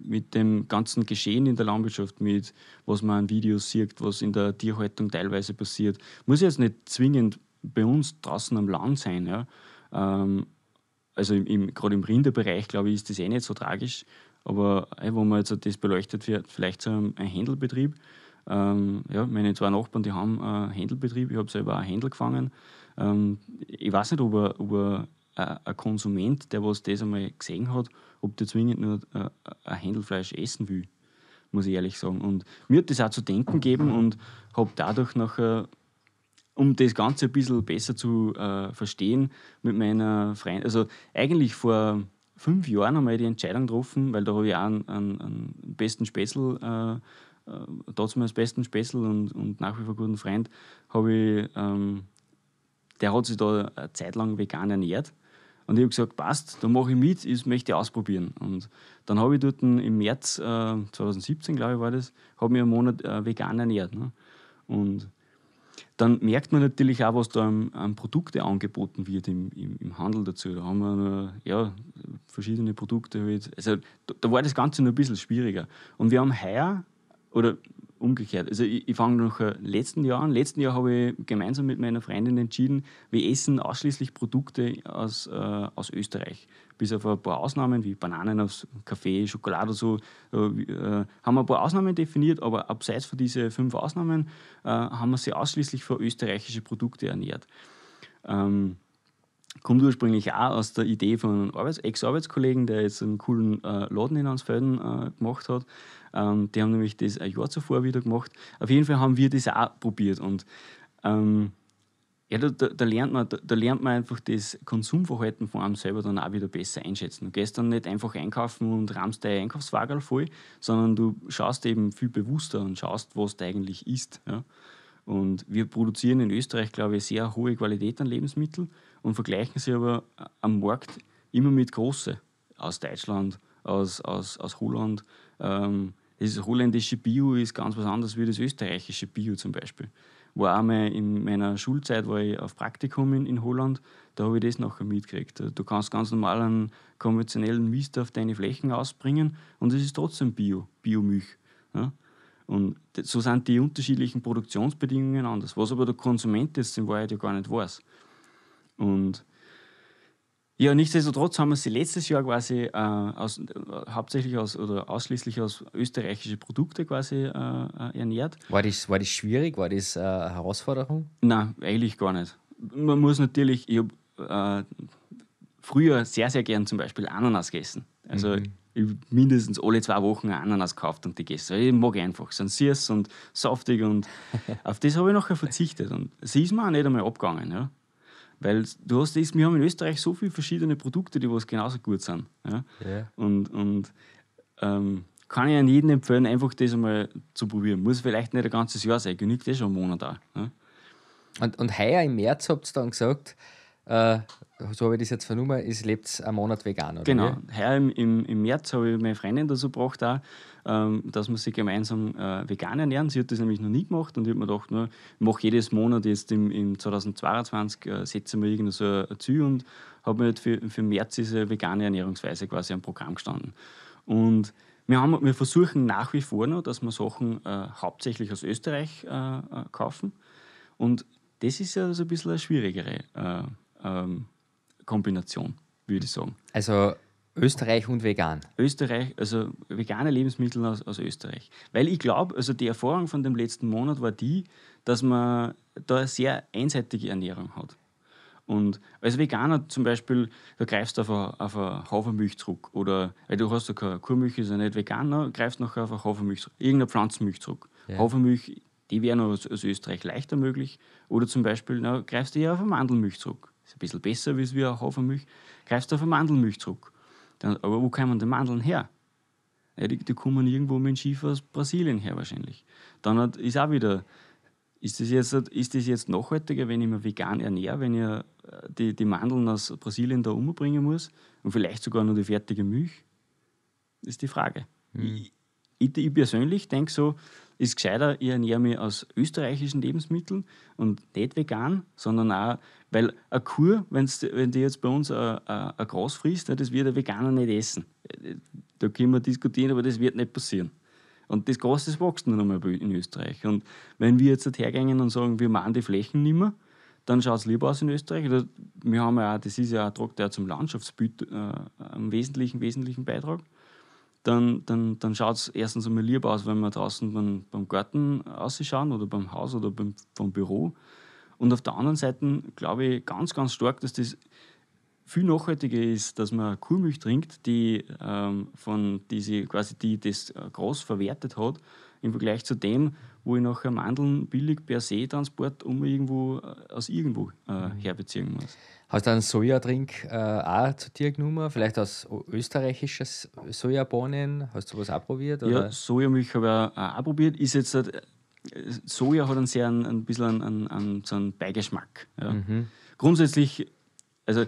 mit dem ganzen Geschehen in der Landwirtschaft, mit was man an Videos sieht, was in der Tierhaltung teilweise passiert, muss ich jetzt nicht zwingend bei uns draußen am Land sein. Ja. Ähm, also im, im, gerade im Rinderbereich, glaube ich, ist das eh nicht so tragisch. Aber ey, äh, wenn man jetzt das beleuchtet wird, vielleicht so ein Händelbetrieb. Ähm, ja, meine zwei Nachbarn, die haben einen äh, Händelbetrieb. Ich habe selber auch Händel gefangen. Ähm, ich weiß nicht, ob, er, ob er, äh, ein Konsument, der was das einmal gesehen hat, ob der zwingend nur äh, ein Händelfleisch essen will, muss ich ehrlich sagen. Und mir hat das auch zu denken gegeben und habe dadurch nachher um das Ganze ein bisschen besser zu äh, verstehen, mit meiner Freundin, also eigentlich vor fünf Jahren haben wir die Entscheidung getroffen, weil da habe ich auch einen, einen, einen besten Spätzl, äh, äh, trotzdem als besten Spessel und, und nach wie vor guten Freund, habe ich, ähm, der hat sich da eine Zeit lang vegan ernährt. Und ich habe gesagt, passt, da mache ich mit, ich möchte ausprobieren. Und dann habe ich dort im März äh, 2017, glaube ich, war das, habe mich einen Monat äh, vegan ernährt. Ne? Und dann merkt man natürlich auch, was da an, an Produkte angeboten wird im, im, im, Handel dazu. Da haben wir ja, verschiedene Produkte. Halt. Also da, da, war das Ganze noch ein bisschen schwieriger. Und wir haben heuer, oder umgekehrt. Also ich, ich fange nach äh, letzten Jahr an. Letzten Jahr habe ich gemeinsam mit meiner Freundin entschieden, wir essen ausschließlich Produkte aus, äh, aus Österreich. Bis auf ein paar Ausnahmen wie Bananen aus Kaffee, Schokolade oder so, äh, äh haben wir ein paar Ausnahmen definiert, aber abseits von diesen fünf Ausnahmen äh, haben wir sie ausschließlich von österreichischen Produkten ernährt. Ähm, kommt ursprünglich auch aus der Idee von einem Arbeits Ex-Arbeitskollegen, der jetzt einen coolen äh, Laden in Hansfelden äh, gemacht hat. Ähm, die haben nämlich das ein Jahr zuvor wieder gemacht. Auf jeden Fall haben wir das auch probiert und ähm, ja, da, da, da, lernt man, da, da, lernt man einfach das Konsumverhalten von einem selber dann auch wieder besser einschätzen. Du gehst dann nicht einfach einkaufen und rammst deine Einkaufswagen voll, sondern du schaust eben viel bewusster und schaust, was du eigentlich isst. Ja? Und wir produzieren in Österreich, glaube ich, sehr hohe Qualität an Lebensmitteln und vergleichen sie aber äh, am Markt immer mit großen aus Deutschland, aus, aus, aus Holland, ähm, das holländische Bio ist ganz was anderes wie das österreichische Bio zum Beispiel. War einmal in meiner Schulzeit, war ich auf Praktikum in, in Holland, da habe ich das nachher mitgekriegt. Du kannst ganz normal einen konventionellen Mist auf deine Flächen ausbringen und es ist trotzdem Bio, Biomilch. Ja? Und so sind die unterschiedlichen Produktionsbedingungen anders, was aber der Konsument jetzt in Wahrheit ja gar nicht weiß. Und ja, nichtsdestotrotz haben wir sie letztes Jahr quasi äh, aus, äh, hauptsächlich aus oder ausschließlich aus österreichischen Produkten quasi äh, äh, ernährt. War das, war das schwierig? War das äh, eine Herausforderung? Nein, eigentlich gar nicht. Man muss natürlich, ich habe früher sehr, sehr gern zum Beispiel Ananas gegessen. Also mhm. ich mindestens alle zwei Wochen eine Ananas gekauft und die gegessen. Also ich mag einfach, sind süß und saftig und auf das habe ich nachher verzichtet. Und sie ist mir auch nicht einmal abgegangen. Ja. Weil du hast das, wir haben in Österreich so viele verschiedene Produkte, die was genauso gut sind. Ja? ja. Und, und ähm, kann ich an jeden empfehlen, einfach das einmal zu probieren. Muss vielleicht nicht ein ganzes Jahr sein, genügt das eh schon einen Monat auch. Ja? Und, und heuer im März habt ihr dann gesagt, äh, so habe ich das jetzt vernommen, ist, lebt einen Monat vegan, oder? Genau. Heuer im, im, im März habe ich meine Freundin dazu gebracht, auch, ähm, dass wir sie gemeinsam äh, vegan ernähren. Sie hat das nämlich noch nie gemacht und ich habe mir gedacht, ne, ich mache jedes Monat jetzt im, im 2022, äh, setze mir irgendein so ein Ziel und habe mir für, für März diese vegane Ernährungsweise quasi am Programm gestanden. Und wir, haben, wir versuchen nach wie vor noch, dass wir Sachen äh, hauptsächlich aus Österreich äh, äh kaufen. Und das ist ja so ein bisschen eine schwierigere äh, ähm, Kombination, würde ich sagen. Also Österreich und vegan. Österreich, also vegane Lebensmittel aus, aus Österreich. Weil ich glaube, also die Erfahrung von dem letzten Monat war die, dass man da eine sehr einseitige Ernährung hat. Und als Veganer zum Beispiel, da greifst du auf eine, auf eine Hafermilch zurück. Oder weil du hast ja keine Kuhmilch, ist ja nicht Veganer, ne? greifst noch auf eine Hafermilch zurück, irgendeine Pflanzenmilch zurück. Ja. Hafermilch, die wäre noch aus, aus Österreich leichter möglich. Oder zum Beispiel, na, greifst du ja auf eine Mandelmilch zurück ist ein bisschen besser als wir Hafermilch, greifst du auf eine Mandelmilch zurück. Dann, aber wo kommen die Mandeln her? Ja, die, die, kommen irgendwo mit dem Schiff aus Brasilien her wahrscheinlich. Dann hat, ist auch wieder, ist das, jetzt, ist das jetzt nachhaltiger, wenn ich mich vegan ernähre, wenn ich äh, die, die Mandeln aus Brasilien da umbringen muss und vielleicht sogar noch die fertige Milch? Das ist die Frage. Mhm. Ich, ich, ich persönlich denke so, ist gescheiter, ich ernähre mich aus österreichischen Lebensmitteln und nicht vegan, sondern auch, weil eine Kur, wenn's, wenn die jetzt bei uns ein Gras frisst, das wird der Veganer nicht essen. Da können wir diskutieren, aber das wird nicht passieren. Und das Gras, das wächst nur noch in Österreich. Und wenn wir jetzt hergehen und sagen, wir machen die Flächen nicht mehr, dann schaut es lieber aus in Österreich. Wir haben ja, das ist ja ein Trag, der zum Landschaftsbild äh, einen wesentlichen, wesentlichen Beitrag dann, dann, dann schaut es erstens einmal lieb aus, wenn wir draußen beim, beim Garten ausschauen oder beim Haus oder beim, beim Büro. Und auf der anderen Seite glaube ich ganz, ganz stark, dass das viel nachhaltiger ist, dass man Kuhmilch trinkt, die ähm, von diese quasi die das äh, groß verwertet hat, im Vergleich zu dem, wo ich nachher Mandeln billig per se Transport um irgendwo äh, aus irgendwo äh, mhm. herbeziehen muss. Hast du einen Sojatrink äh, auch zu dir genommen? Vielleicht aus österreichisches Sojabohnen? Hast du was auch probiert? Ja, Sojamilch habe ich auch, auch probiert. Ist jetzt, halt, Soja hat einen sehr ein bisschen einen, einen, einen, so einen Beigeschmack. Ja. Mhm. Grundsätzlich also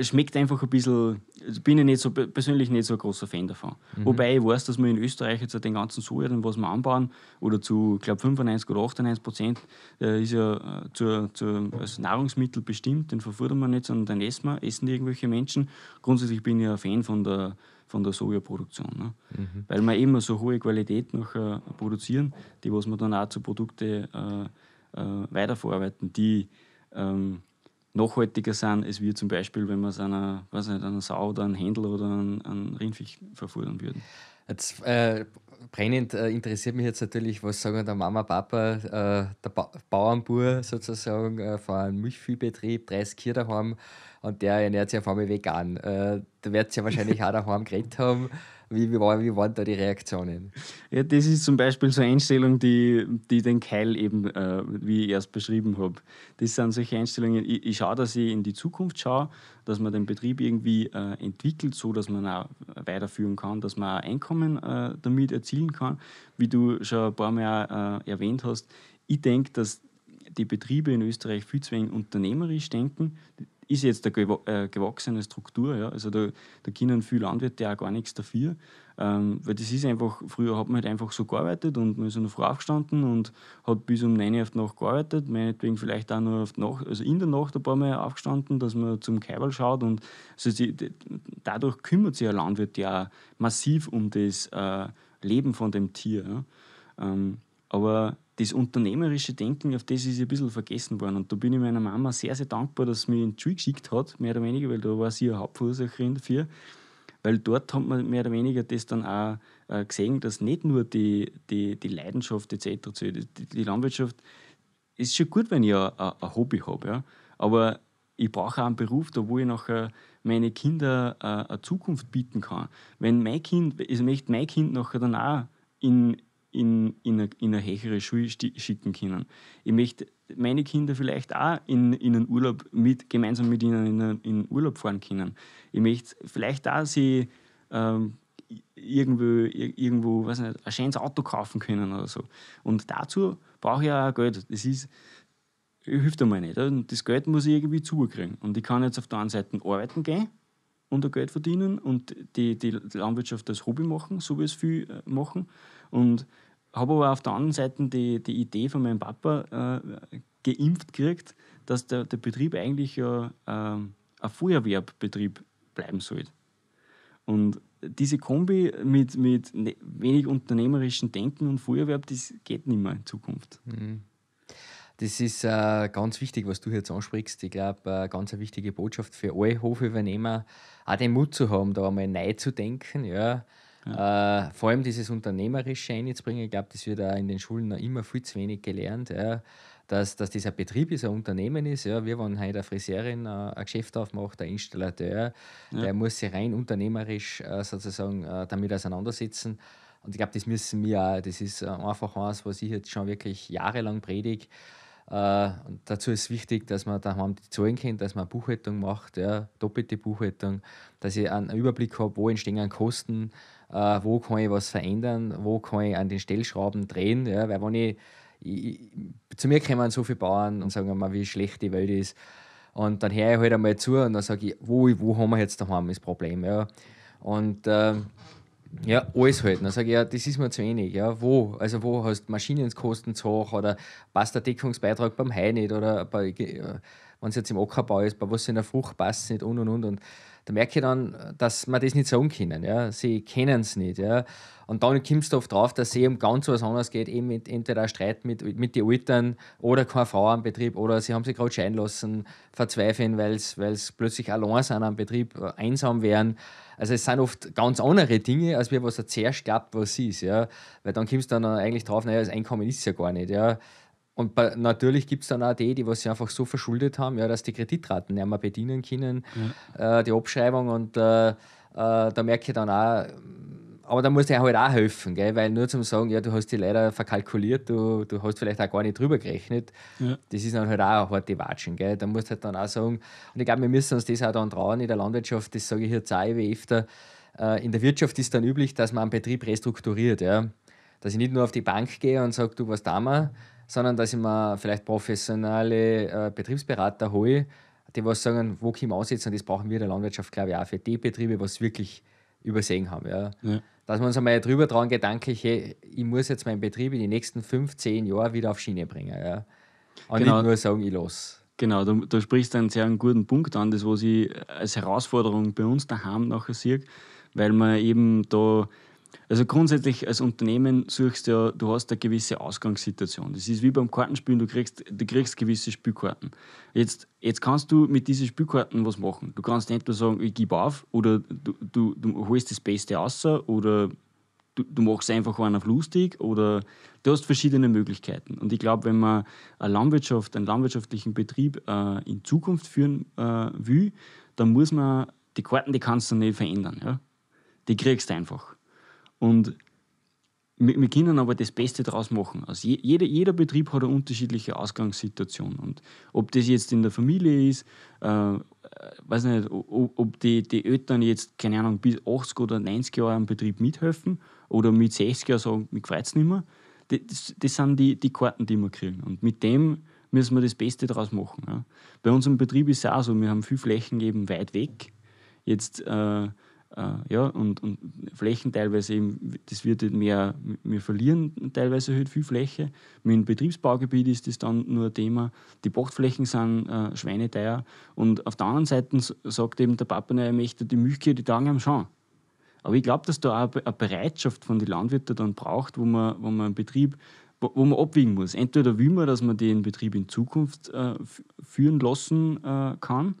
schmeckt einfach ein bisschen, also bin ich nicht so, persönlich nicht so ein großer Fan davon. Mhm. Wobei ich weiß, dass wir in Österreich jetzt den ganzen Soja, den was wir anbauen, oder zu, glaube, 95 oder 98 Prozent äh, ist ja äh, zu, zu, als Nahrungsmittel bestimmt, den verfüttern wir nicht, sondern den essen wir, essen irgendwelche Menschen. Grundsätzlich bin ich ein Fan von der, von der Sojaproduktion. Ne? Mhm. Weil wir immer so hohe Qualität noch äh, produzieren, die was wir dann auch zu Produkten äh, äh, weiterverarbeiten, die ähm, nachhaltiger sind, als wir zum Beispiel, wenn wir es einer, weiß nicht, einer Sau oder einen Händel oder einen, einem Rindviech verfuhren würden. Jetzt, äh, brennend äh, interessiert mich jetzt natürlich, was sagen der Mama, Papa, äh, der ba Bauernbauer sozusagen äh, von einem Milchviehbetrieb, 30 Kinder daheim und der ernährt sich auf einmal vegan. Äh, da wird es ja wahrscheinlich auch daheim geredet haben. Wie, wie, war, wie waren da die Reaktionen? Ja, das ist zum Beispiel so eine Einstellung, die, die den Keil eben, äh, wie ich erst beschrieben habe. Das sind solche Einstellungen. Ich, ich schaue, dass ich in die Zukunft schaue, dass man den Betrieb irgendwie äh, entwickelt, so dass man auch weiterführen kann, dass man auch Einkommen äh, damit erzielen kann. Wie du schon ein paar Mal äh, erwähnt hast, ich denke, dass die Betriebe in Österreich viel zu wenig unternehmerisch denken ist jetzt eine äh, gewachsene Struktur. Ja? Also da, da können viele Landwirte auch gar nichts dafür. Ähm, weil das ist einfach, früher hat man halt einfach so gearbeitet und man ist in der Früh aufgestanden und hat bis um 9 Uhr auf die Nacht gearbeitet, meinetwegen vielleicht auch nur auf die Nacht, also in der Nacht ein paar Mal aufgestanden, dass man zum Keibel schaut und also die, dadurch kümmert sich ein Landwirt ja massiv um das äh, Leben von dem Tier. Ja? Ähm, aber das unternehmerische Denken, auf das ist ein bisschen vergessen worden. Und da bin ich meiner Mama sehr, sehr dankbar, dass sie mich in die Schule geschickt hat, mehr oder weniger, weil da war sie ja Hauptverursacherin dafür. Weil dort hat man mehr oder weniger das dann auch äh, gesehen, dass nicht nur die, die, die Leidenschaft etc. zählt. Die, Landwirtschaft ist schon gut, wenn ich ein, ein Hobby habe. Ja? Aber ich brauche auch einen Beruf, da wo ich nachher meine Kinder äh, eine Zukunft bieten kann. Wenn mein Kind, ich möchte mein Kind nachher dann auch in, in, in, eine, in eine höhere Schule schicken können. Ich möchte meine Kinder vielleicht auch in, in einen Urlaub mit, gemeinsam mit ihnen in, einen, Urlaub fahren können. Ich möchte vielleicht auch sie ähm, irgendwo, irgendwo weiß nicht, ein schönes Auto kaufen können oder so. Und dazu brauche ich auch Geld. Das ist, hilft einmal nicht. Das Geld muss ich irgendwie zukriegen. Und ich kann jetzt auf der einen Seite arbeiten gehen und ein Geld verdienen und die, die Landwirtschaft als Hobby machen, so wie es viele äh, machen. Und habe aber auf der anderen Seite die, die Idee von meinem Papa äh, geimpft gekriegt, dass der, der Betrieb eigentlich ja äh, ein Feuerwehrbetrieb bleiben sollte. Und diese Kombi mit, mit ne, wenig unternehmerischem Denken und Feuerwerb, das geht nicht mehr in Zukunft. Mhm. Das ist äh, ganz wichtig, was du jetzt ansprichst. Ich glaube, äh, ganz eine wichtige Botschaft für alle Hofübernehmer, auch den Mut zu haben, da einmal neu zu denken. Ja. Ja. Äh, vor allem dieses Unternehmerische einzubringen, ich glaube, das wird auch in den Schulen noch immer viel zu wenig gelernt. Ja. Dass, dass dieser Betrieb ist, ein Unternehmen ist. Ja, wir wollen heute eine Friseurin, äh, ein Geschäft aufmacht, ein Installateur, ja. der muss sich rein unternehmerisch äh, sozusagen äh, damit auseinandersetzen. Und ich glaube, das müssen wir auch, das ist äh, einfach was, was ich jetzt schon wirklich jahrelang predige. Äh, dazu ist wichtig, dass man daheim die Zahlen kennt, dass man Buchhaltung macht, ja, doppelte Buchhaltung, dass ich einen Überblick habe, wo entstehen Kosten, äh, wo kann ich was verändern, wo kann ich an den Stellschrauben drehen. Ja? Weil wenn ich, ich, zu mir kommen so viele Bauern und sagen mal, wie schlecht die Welt ist. Und dann höre ich halt einmal zu und dann sage ich, wo, wo haben wir jetzt daheim das Problem? Ja? Und äh, ja, alles halt. Dann sage ich, ja, das ist mir zu wenig. Ja, wo? Also, wo hast du Maschinenkosten zu hoch oder passt der Deckungsbeitrag beim Hai nicht oder bei, äh, wenn es jetzt im Ackerbau ist, bei was in der Frucht passt es nicht und und und. und da merke ich dann, dass man das nicht sagen können. Ja? Sie kennen es nicht. Ja? Und dann kommst du oft drauf, dass es eben eh ganz was anderes geht, eben eh mit, entweder ein Streit mit, mit den Eltern oder keine Frau am Betrieb oder sie haben sich gerade scheiden lassen, verzweifeln, weil sie plötzlich allein sind am Betrieb, äh, einsam werden. Also es sind oft ganz andere Dinge, als wir was er zuerst glaubt, was ist. Ja? Weil dann kommst du dann äh, eigentlich drauf, naja, das Einkommen ist ja gar nicht. Ja? Und bei, natürlich gibt es dann auch die, die was sie einfach so verschuldet haben, ja, dass die Kreditraten nicht mehr bedienen können, ja. äh, die Abschreibung und äh, äh, da merke ich dann auch, aber da muss ich halt auch helfen, gell? weil nur zum sagen, ja, du hast die leider verkalkuliert, du, du hast vielleicht auch gar nicht drüber gerechnet, ja. das ist dann halt auch eine harte Watschen. Gell? Da musst du halt dann auch sagen, und ich glaube, wir müssen uns das auch dann trauen in der Landwirtschaft, das sage ich hier zeige wie öfter, äh, in der Wirtschaft ist dann üblich, dass man einen Betrieb restrukturiert, ja? dass ich nicht nur auf die Bank gehe und sage, du, was da mal, sondern dass ich mir vielleicht professionelle äh, Betriebsberater hole, die was sagen, wo können wir aussetzen, das brauchen wir in der Landwirtschaft, glaube ich, auch für die Betriebe, was wirklich übersehen haben. Ja. ja. Dass wir uns einmal drüber trauen, gedanklich, hey, ich muss jetzt meinen Betrieb in den nächsten fünf, zehn Jahren wieder auf Schiene bringen. Ja. Und genau. nicht nur sagen, ich los. Genau, da, da sprichst du einen sehr guten Punkt an, das was ich als Herausforderung bei uns daheim nachher sehe, weil man eben da also grundsätzlich als Unternehmen suchst du ja, du hast eine gewisse Ausgangssituation. Das ist wie beim Kartenspielen, du kriegst, du kriegst gewisse Spielkarten. Jetzt, jetzt kannst du mit diesen Spielkarten was machen. Du kannst entweder sagen, ich gebe auf, oder du, du, du holst das Beste aus, oder du, du machst einfach einen auf lustig, oder du hast verschiedene Möglichkeiten. Und ich glaube, wenn man eine Landwirtschaft, einen landwirtschaftlichen Betrieb äh, in Zukunft führen äh, will, dann muss man, die Karten, die kannst du nicht verändern. Ja? Die kriegst du einfach und wir, wir können aber das Beste daraus machen. Also je, jeder, jeder Betrieb hat eine unterschiedliche Ausgangssituation. Und ob das jetzt in der Familie ist, äh, äh weiß nicht, ob, ob die, die Eltern jetzt, keine Ahnung, bis 80 oder 90 Jahre am Betrieb mithelfen oder mit 60 Jahren sagen, mich freut es nicht mehr. Das, das sind die, die Karten, die wir kriegen. Und mit dem müssen wir das Beste daraus machen. Ja. Bei unserem Betrieb ist es auch so, wir haben viel Flächen eben weit weg. Jetzt äh, äh, ja, und, und Flächen teilweise eben, das wird mehr, wir verlieren teilweise halt viel Fläche. Mit dem Betriebsbaugebiet ist das dann nur ein Thema. Die Pachtflächen sind äh, schweineteuer. Und auf der anderen Seite sagt eben der Papa, er möchte die Milchkühe, die tagen am schon. Aber ich glaube, dass da auch eine Bereitschaft von den Landwirten dann braucht, wo man, wo man einen Betrieb wo man abwiegen muss. Entweder will man, dass man den Betrieb in Zukunft äh, führen lassen äh, kann,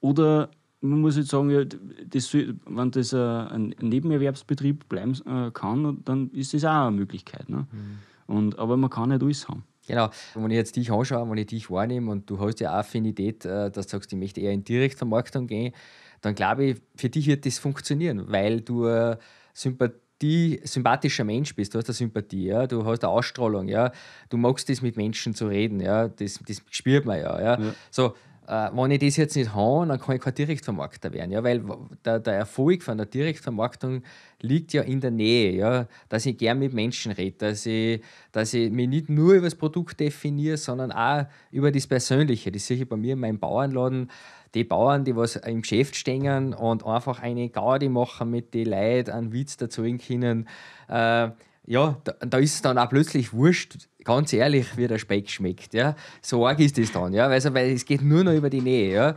oder man muss jetzt sagen, ja, das, wenn das ein Nebenerwerbsbetrieb bleiben äh, kann, dann ist das auch eine Möglichkeit. Ne? Mhm. Und, aber man kann nicht alles haben. Genau, wenn ich jetzt dich anschaue, wenn ich dich wahrnehme und du hast ja Affinität, äh, dass du sagst, ich möchte eher in Direktvermarktung gehen, dann glaube ich, für dich wird das funktionieren, weil du äh, Sympathie sympathischer Mensch bist, du hast eine Sympathie, ja? du hast eine Ausstrahlung, ja? du magst das mit Menschen zu reden, ja? das, das spürt man ja. ja? ja. So, äh, wenn ich das jetzt nicht habe, dann kann ich kein Direktvermarkter werden. Ja? Weil der, der Erfolg von der Direktvermarktung liegt ja in der Nähe, ja? dass ich gern mit Menschen rede, dass ich, dass ich mich nicht nur über das Produkt definiere, sondern auch über das Persönliche. Das sehe ich bei mir in meinem Bauernladen. Die Bauern, die was im Geschäft stehen und einfach eine Gaudi machen mit den Leuten, einen Witz dazu können, äh, ja, da, da ist es dann auch plötzlich wurscht, ganz ehrlich, wie der Speck schmeckt. Ja? So arg ist das dann, ja? Also, weil es geht nur noch über die Nähe. Ja?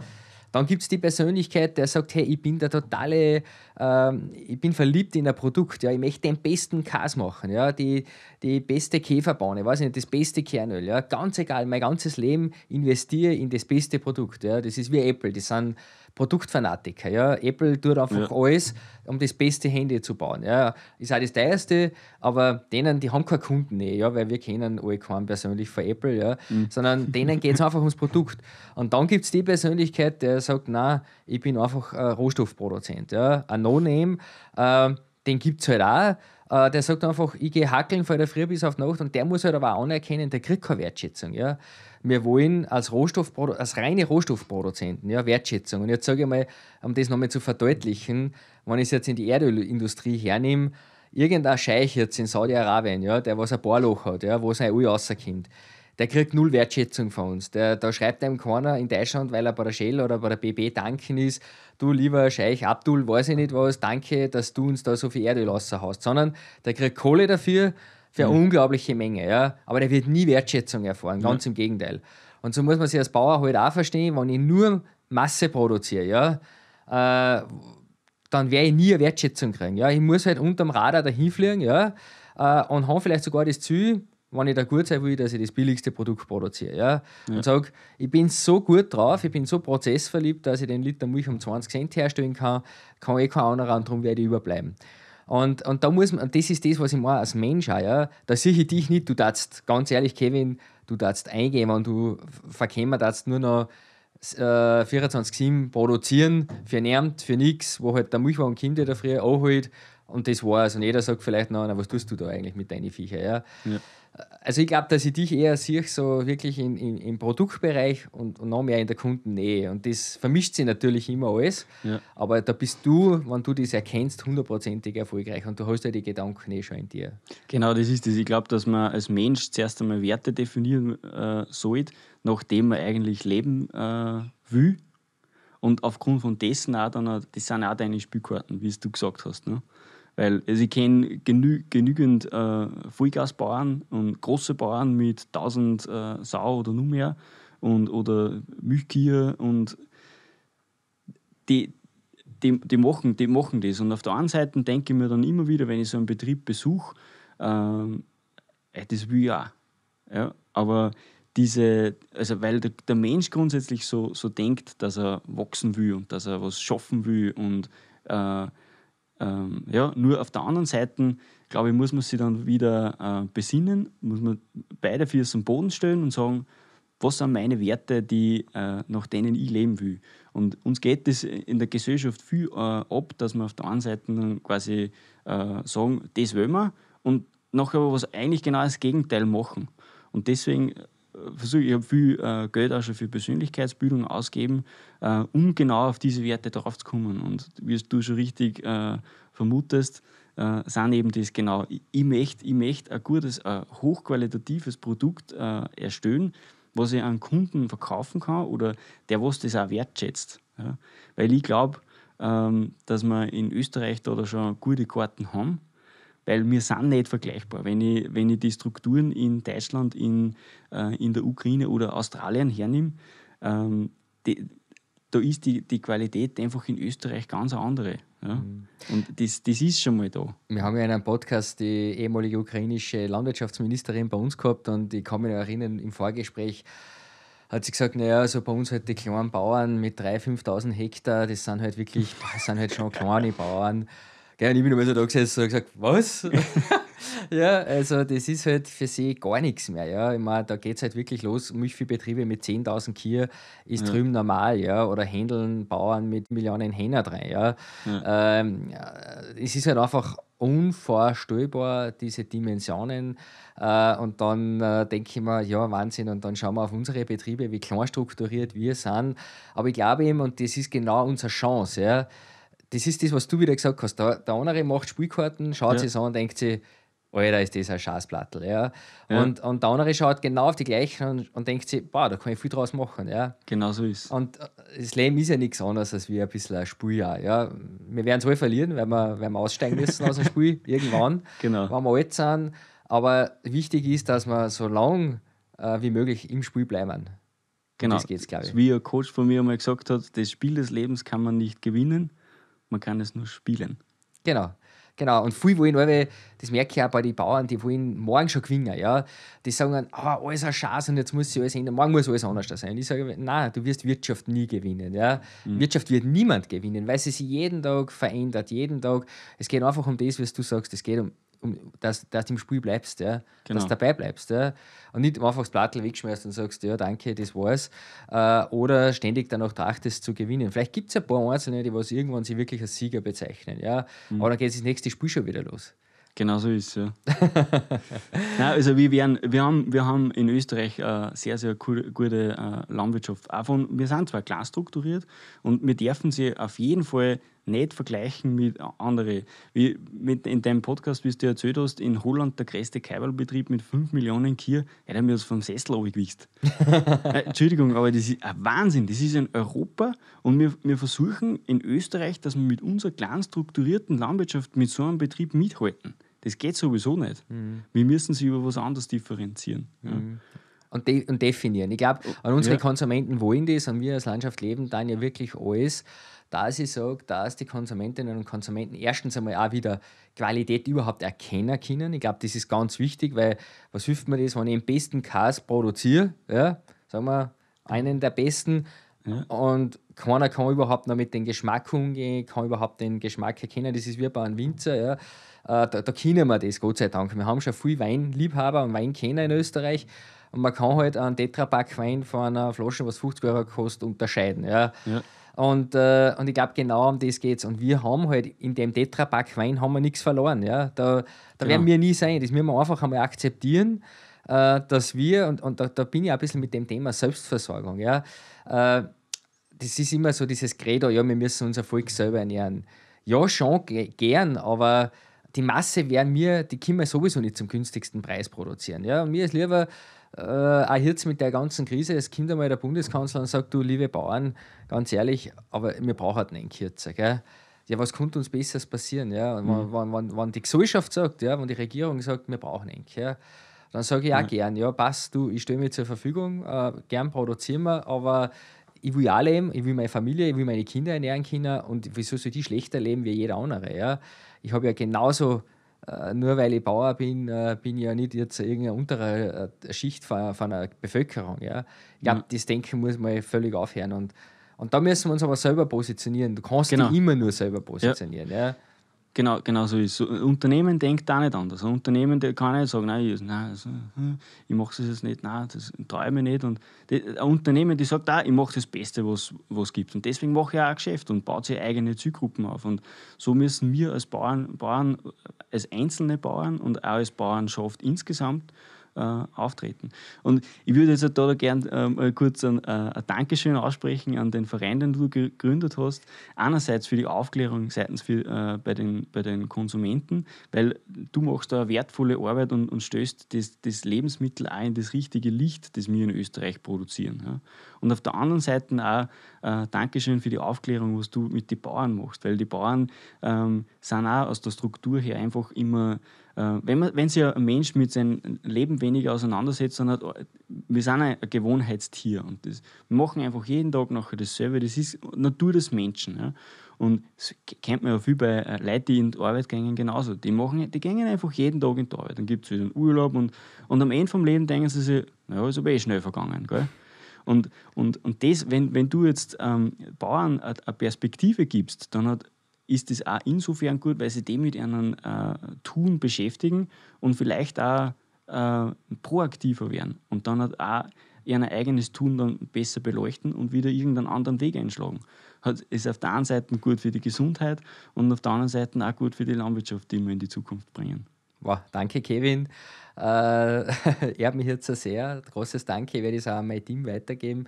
Dann gibt es die Persönlichkeit, der sagt, hey, ich bin der totale, ähm, ich bin verliebt in ein Produkt, ja, ich möchte den besten Käse machen, ja, die, die beste Käferbahn, ich weiß nicht, das beste Kernöl, ja, ganz egal, mein ganzes Leben investiere in das beste Produkt, ja, das ist wie Apple, das sind Produktfanatiker. Ja. Apple tut einfach ja. alles, um das beste Handy zu bauen. Ja. Ist auch das teuerste, aber denen, die haben keine Kunden, mehr, ja, weil wir kennen alle keinen persönlich von Apple, ja. Mhm. sondern denen geht es einfach ums Produkt. Und dann gibt es die Persönlichkeit, der sagt, Nein, ich bin einfach ein Rohstoffproduzent. Ja. Ein No-Name, äh, den gibt es halt auch, äh, der sagt einfach, ich gehe hackeln von der Früh bis auf Nacht und der muss halt aber auch anerkennen, der kriegt keine Wertschätzung. Ja? wir wollen als, Rohstoffprodu als reine Rohstoffproduzenten ja, Wertschätzung. Und jetzt sage ich mal, um das nochmal zu verdeutlichen, wenn ich es jetzt in die Erdölindustrie hernehme, irgendein Scheich jetzt in Saudi-Arabien, ja, der was ein Bohrloch hat, ja, wo sein Öl rauskommt, der kriegt null Wertschätzung von uns. Der, da schreibt einem keiner in Deutschland, weil er bei der Shell oder bei der BB danken ist, du lieber Scheich Abdul, weiß ich nicht was, danke, dass du uns da so viel Erdöl raushaust, sondern der kriegt Kohle dafür für eine mhm. unglaubliche Menge, ja. Aber der wird nie Wertschätzung erfahren, ganz im Gegenteil. Und so muss man sich als Bauer halt auch verstehen, wenn ich nur Masse produziere, ja, äh, dann werde ich nie eine Wertschätzung kriegen. Ja. Ich muss halt unterm Radar dahin fliegen, ja, äh, und habe vielleicht sogar das Ziel, wenn ich da gut sein will, dass ich das billigste Produkt produziere. Ja? ja. Und sage, ich bin so gut drauf, ich bin so prozessverliebt, dass ich den Liter Milch um 20 Cent herstellen kann, kann eh kein anderer darum werde ich überbleiben. Und, und da muss man, das ist das, was ich mache als Mensch auch, ja. Da sehe ich dich nicht. Du darfst, ganz ehrlich, Kevin, du darfst eingeben und du verkämmer darfst nur noch äh, 24-7 produzieren, für niemand, für nichts, wo halt der Milchwagen Kind der früher anhält. Und das war es. Und jeder sagt vielleicht, noch, na, was tust du da eigentlich mit deinen Viecher? Ja. ja. Also ich glaube, dass ich dich eher sehe, so wirklich in, in, im Produktbereich und, und noch mehr in der Kundennähe. Und das vermischt sich natürlich immer alles. Ja. Aber da bist du, wenn du das erkennst, hundertprozentig erfolgreich. Und du hast ja die Gedanken eh schon in dir. Genau, das ist das. Ich glaube, dass man als Mensch zuerst einmal Werte definieren äh, sollte, nachdem man eigentlich leben äh, will. Und aufgrund von dessen auch dann, das sind auch deine Spielkarten, wie es du gesagt hast. Ne? Weil ich kenne genü genügend äh, Vollgasbauern und große Bauern mit 1000 äh, Sau oder nur mehr und, oder Milchkühe und die, die, die, machen, die machen das. Und auf der anderen Seite denke ich mir dann immer wieder, wenn ich so einen Betrieb besuche, äh, das will ich auch. Ja? Aber diese, also weil der, der, Mensch grundsätzlich so, so denkt, dass er wachsen will und dass er was schaffen will und äh, ähm, ja, nur auf der anderen Seite, glaube ich, muss man sich dann wieder äh, besinnen, muss man beide Füße zum Boden stellen und sagen, was sind meine Werte, die, äh, nach denen ich leben will. Und uns geht das in der Gesellschaft viel äh, ab, dass wir auf der einen Seite quasi äh, sagen, das wollen wir und nachher aber was eigentlich genau das Gegenteil machen. Und deswegen versuche, ich habe viel äh, Geld auch schon für Persönlichkeitsbildung ausgeben, äh, um genau auf diese Werte drauf zu kommen. Und wie du schon richtig äh, vermutest, äh, sind eben das genau. Ich, möchte, ich möchte ein gutes, äh, hochqualitatives Produkt äh, erstellen, was ich an Kunden verkaufen kann oder der, was das auch wertschätzt. Ja? Weil ich glaube, ähm, dass wir in Österreich da schon gute Karten haben weil wir sind nicht vergleichbar. Wenn ich, wenn ich die Strukturen in Deutschland, in, äh, in der Ukraine oder Australien hernehme, ähm, die, da ist die, die Qualität einfach in Österreich ganz andere. Ja? Mhm. Und das, das ist schon mal da. Wir haben ja in einem Podcast die ehemalige ukrainische Landwirtschaftsministerin bei uns gehabt und ich kann mich noch erinnern, im Vorgespräch hat sie gesagt, naja, so also bei uns halt die kleinen Bauern mit 3.000, 5.000 Hektar, das sind halt wirklich, das sind halt schon kleine Bauern. Gell, und ich bin immer so da gesessen und gesagt, was? ja, also das ist halt für sie gar nichts mehr. Ja. Ich meine, da geht es halt wirklich los. Milchviehbetriebe mit 10.000 Kier ist ja. drüben normal, ja. Oder Händeln, Bauern mit Millionen Hähner drin, ja. ja. Ähm, ja äh, es ist halt einfach unvorstellbar, diese Dimensionen. Äh, und dann äh, denke ich mir, ja, Wahnsinn. Und dann schauen wir auf unsere Betriebe, wie klein strukturiert wir sind. Aber ich glaube eben, und das ist genau unsere Chance, ja das ist das, was du wieder gesagt hast. Der, der andere macht Spielkarten, schaut ja. sich an und denkt sich, Alter, ist das ein Scheißplattel. Ja? ja. Und, und der andere schaut genau auf die gleichen und, und denkt sich, boah, da kann ich viel draus machen. Ja? Genau so ist Und äh, das Leben ist ja nichts anderes als wie ein bisschen ein Spieljahr. Ja? Wir werden es alle verlieren, weil wir, weil wir aussteigen müssen aus dem Spiel irgendwann, genau. wenn wir alt sind. Aber wichtig ist, dass wir so lange äh, wie möglich im Spiel bleiben. Genau. Das geht's, ich. Wie ein Coach von mir einmal gesagt hat, das Spiel des Lebens kann man nicht gewinnen man kann es nur spielen. Genau. Genau, und viele wollen alle, das merke ich auch bei den Bauern, die wollen morgen schon gewinnen. Ja? Die sagen dann, oh, alles ein Schatz und jetzt muss sich alles ändern, morgen muss alles anders sein. Und ich sage, nein, du wirst Wirtschaft nie gewinnen. Ja? Mhm. Wirtschaft wird niemand gewinnen, weil sie sich jeden Tag verändert, jeden Tag. Es geht einfach um das, was du sagst, es geht um um, dass, dass du im Spiel bleibst, ja? Genau. dass du dabei bleibst. Ja? Und nicht einfach das Plattel wegschmeißt und sagst, ja, danke, das war's. Äh, oder ständig danach trachtest zu gewinnen. Vielleicht gibt es ein paar Einzelne, die was irgendwann sich wirklich als Sieger bezeichnen. Ja? Mhm. Aber dann geht das nächste Spiel schon wieder los. Genau so ist es, ja. Nein, also wir, werden, wir, haben, wir haben in Österreich eine äh, sehr, sehr gute äh, Landwirtschaft. Auch von, wir sind zwar klar strukturiert und wir dürfen sie auf jeden Fall nicht vergleichen mit anderen. Wie mit in deinem Podcast, wie du erzählt hast, in Holland der größte Kaibalbetrieb mit 5 Millionen Kier, ja, der mir das vom Sessel abgewichst. äh, Entschuldigung, aber das ist ein Wahnsinn. Das ist in Europa und wir, wir versuchen in Österreich, dass wir mit unserer kleinen strukturierten Landwirtschaft mit so einem Betrieb mithalten. Das geht sowieso nicht. Mhm. Wir müssen sie über was anderes differenzieren. Ja. Mhm und, de und definieren. Ich glaube, unsere ja. Konsumenten wollen das, und wir als Landschaft leben, dann ja wirklich alles, dass ich sage, dass die Konsumentinnen und Konsumenten erstens einmal auch wieder Qualität überhaupt erkennen können. Ich glaube, das ist ganz wichtig, weil was hilft mir das, wenn ich den besten Kass produziere, ja, sagen wir, einen der besten, ja. und keiner kann überhaupt noch mit dem Geschmack umgehen, kann überhaupt den Geschmack erkennen. Das ist wie bei einem Winzer. Ja. Äh, da, da kennen wir das, Gott sei Dank. Wir haben schon viele Weinliebhaber und Weinkenner in Österreich, und man kann halt einen Tetrapack Wein von einer Flasche, was 50 Euro kostet, unterscheiden. Ja. ja. Und, äh, und ich glaube, genau um das geht es. Und wir haben halt in dem Tetrapack Wein haben wir nichts verloren. Ja. Da, da genau. werden wir nie sein. Das müssen wir einfach einmal akzeptieren, äh, dass wir, und, und da, da, bin ich auch ein bisschen mit dem Thema Selbstversorgung. Ja. Äh, das ist immer so dieses Credo, ja, wir müssen unser Volk selber ernähren. Ja, schon gern, aber die Masse werden wir, die können wir sowieso nicht zum günstigsten Preis produzieren. Ja? Und mir ist lieber, äh, auch jetzt mit der ganzen Krise, es kommt einmal der Bundeskanzler und sagt, du liebe Bauern, ganz ehrlich, aber wir brauchen halt einen Kürzer, gell? Ja, was könnte uns Besseres passieren? Ja? Mhm. Wenn, wenn, wenn, die Gesellschaft sagt, ja, wenn die Regierung sagt, wir brauchen einen ja, dann sage ich auch mhm. gern, ja, passt, du, ich stelle mir zur Verfügung, äh, gern produzieren wir, aber ich will auch leben, ich will meine Familie, ich will meine Kinder ernähren können und wieso soll die schlechter leben wie jeder andere? Ja? Ich habe ja genauso äh, nur weil ich Bauer bin, äh, bin ich ja nicht jetzt irgendeine untere äh, Schicht von, von einer Bevölkerung. Ja? Ich glaube, mhm. das Denken muss man völlig aufhören. Und, und da müssen wir uns aber selber positionieren. Du kannst genau. dich immer nur selber positionieren. Ja. ja? Genau, genau so ist es. Ein äh, Unternehmen denkt auch nicht anders. Ein Unternehmen kann nicht sagen, nein, ich, nein, hm, ich mache das jetzt nicht, nein, das träume ich nicht. Und äh, ein Unternehmen, die sagt, auch, ich mache das Beste, was es gibt. Und deswegen mache ich auch ein Geschäft und baue sich eigene Zielgruppen auf. Und so müssen wir als Bauern, Bauern äh, als einzelne Bauern und auch als Bauernschaft insgesamt äh, auftreten. Und ich würde jetzt da gerne ähm, äh, kurz ein, äh, ein, Dankeschön aussprechen an den Verein, den du gegründet hast. Einerseits für die Aufklärung seitens für, äh, bei, den, bei den Konsumenten, weil du machst da wertvolle Arbeit und, und stößt das, das Lebensmittel ein, das richtige Licht, das wir in Österreich produzieren. Ja. Und auf der anderen Seite auch äh, Dankeschön für die Aufklärung, was du mit den Bauern machst, weil die Bauern ähm, sind auch aus der Struktur her einfach immer, äh, wenn, man, wenn sich ein Mensch mit seinem Leben weniger auseinandersetzt, dann hat, wir sind ein Gewohnheitstier und das, wir machen einfach jeden Tag nachher dasselbe, das ist Natur des Menschen. Ja? Und das kennt man ja viel bei äh, Leuten, die in die Arbeit gehen, genauso. Die, machen, die gehen einfach jeden Tag in die Arbeit. Dann gibt es wieder einen Urlaub und, und am Ende vom Leben denken sie sich, naja, ist aber eh schnell vergangen. Gell? Und, und, und das, wenn, wenn du jetzt ähm, Bauern eine Perspektive gibst, dann hat, ist das auch insofern gut, weil sie dem mit ihrem äh, Tun beschäftigen und vielleicht auch äh, proaktiver werden und dann hat auch ihr eigenes Tun dann besser beleuchten und wieder irgendeinen anderen Weg einschlagen. Hat, ist auf der einen Seite gut für die Gesundheit und auf der anderen Seite auch gut für die Landwirtschaft, die wir in die Zukunft bringen. Wow, danke, Kevin. Äh, ehrt mich jetzt sehr. Großes Danke. Ich werde es auch an mein Team weitergeben.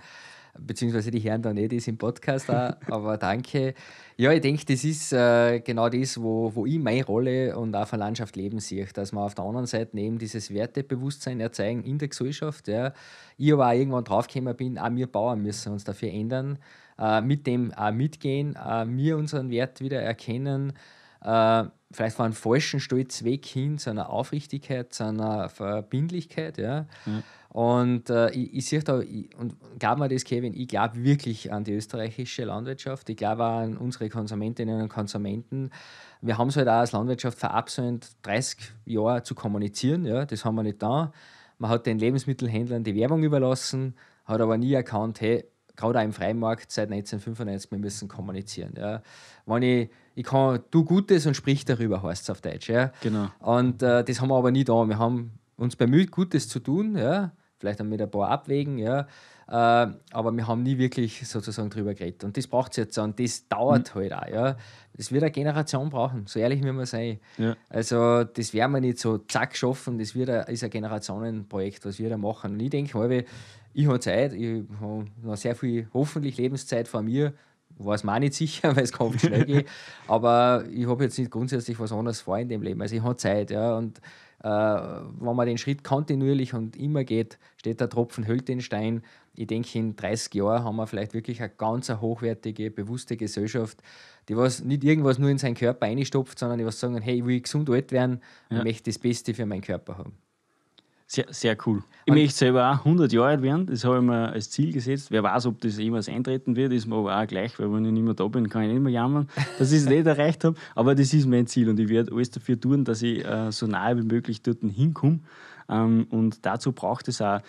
Beziehungsweise die Herren dann nicht, die sind Podcast auch, aber danke. Ja, ich denke, das ist äh, genau das, wo, wo ich meine Rolle und auch von Landschaft leben sehe, dass man auf der anderen Seite eben dieses Wertebewusstsein erzeugen in der Gesellschaft. Ja. Ich aber auch irgendwann draufgekommen bin, auch wir Bauern müssen uns dafür ändern, äh, mit dem auch mitgehen, äh, wir unseren Wert wieder erkennen, äh, vielleicht von einem falschen Stolz weg hin zu einer Aufrichtigkeit, zu einer Verbindlichkeit. Ja. Mhm. Und äh, ich, ich sehe da, ich, und gab mir das, Kevin, ich glaube wirklich an die österreichische Landwirtschaft, ich glaube auch an unsere Konsumentinnen und Konsumenten. Wir haben es halt auch als Landwirtschaft verabsäumt, 30 Jahre zu kommunizieren, ja, das haben wir nicht da. Man hat den Lebensmittelhändlern die Werbung überlassen, hat aber nie erkannt, hey, gerade auch im Freimarkt seit 1995, wir müssen kommunizieren. Ja. Wenn ich, ich kann, du Gutes und sprich darüber, heißt es auf Deutsch. Ja. Genau. Und äh, das haben wir aber nie da. Wir haben uns bemüht, Gutes zu tun, ja. vielleicht dann mit ein paar Abwägen, ja. Äh, aber wir haben nie wirklich sozusagen drüber geredet. Und das braucht es jetzt und das dauert mhm. halt auch. Ja. Das wird eine Generation brauchen, so ehrlich wie man sein. Ja. Also, das werden wir nicht so zack schaffen, das wird ein, ist ein Generationenprojekt, was wir da machen. Und ich denke, halbe, ich habe Zeit, ich habe noch sehr viel, hoffentlich Lebenszeit vor mir. Weiß man nicht sicher, weil es kann oft schnell gehen. Aber ich habe jetzt nicht grundsätzlich was anderes vor in dem Leben. Also ich habe Zeit. Ja. Und äh, wenn man den Schritt kontinuierlich und immer geht, steht der Tropfen, hüllt den Stein. Ich denke, in 30 Jahren haben wir vielleicht wirklich eine ganz hochwertige, bewusste Gesellschaft, die was nicht irgendwas nur in seinen Körper einstopft, sondern die was sagen, hey, ich will gesund alt werden und ja. möchte das Beste für meinen Körper haben. Sehr, sehr cool. Ich möchte selber auch 100 Jahre alt werden, das habe ich mir als Ziel gesetzt. Wer weiß, ob das jemals eintreten wird, ist mir aber auch gleich, weil wenn ich nicht mehr da bin, kann ich nicht mehr jammern, dass ich es nicht erreicht habe. Aber das ist mein Ziel und ich werde alles dafür tun, dass ich äh, so nahe wie möglich dort hinkomme. Ähm, und dazu braucht es auch,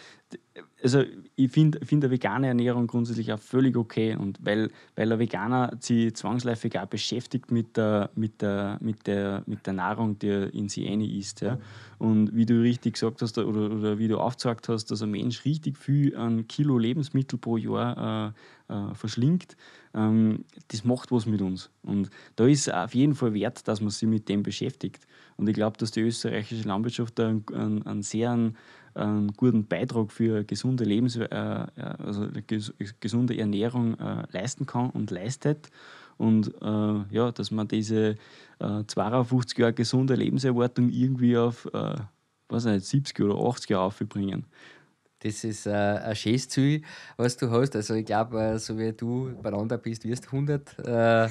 also ich finde find eine vegane Ernährung grundsätzlich auch völlig okay. Und weil, weil ein Veganer sich zwangsläufig auch beschäftigt mit der, mit der, mit der, mit der Nahrung, die er in sie eine isst. Ja. Und wie du richtig gesagt hast oder, oder wie du aufgezeigt hast, dass ein Mensch richtig viel an Kilo Lebensmittel pro Jahr äh, äh, verschlingt, ähm, das macht was mit uns. Und da ist es auf jeden Fall wert, dass man sich mit dem beschäftigt. Und ich glaube, dass die österreichische Landwirtschaft da einen, einen, einen sehr einen, guten Beitrag für gesunde Lebens, äh, äh also ges gesunde Ernährung äh, leisten kann und leistet. Und äh, ja, dass man diese 52 äh, Jahre gesunde Lebenserwartung irgendwie auf äh, weiß nicht, 70 oder 80 Jahre aufbringen. Das ist äh, ein schönes Ziel, was du hast. Also ich glaube, äh, so wie du beieinander bist, wirst du 100. Äh, äh,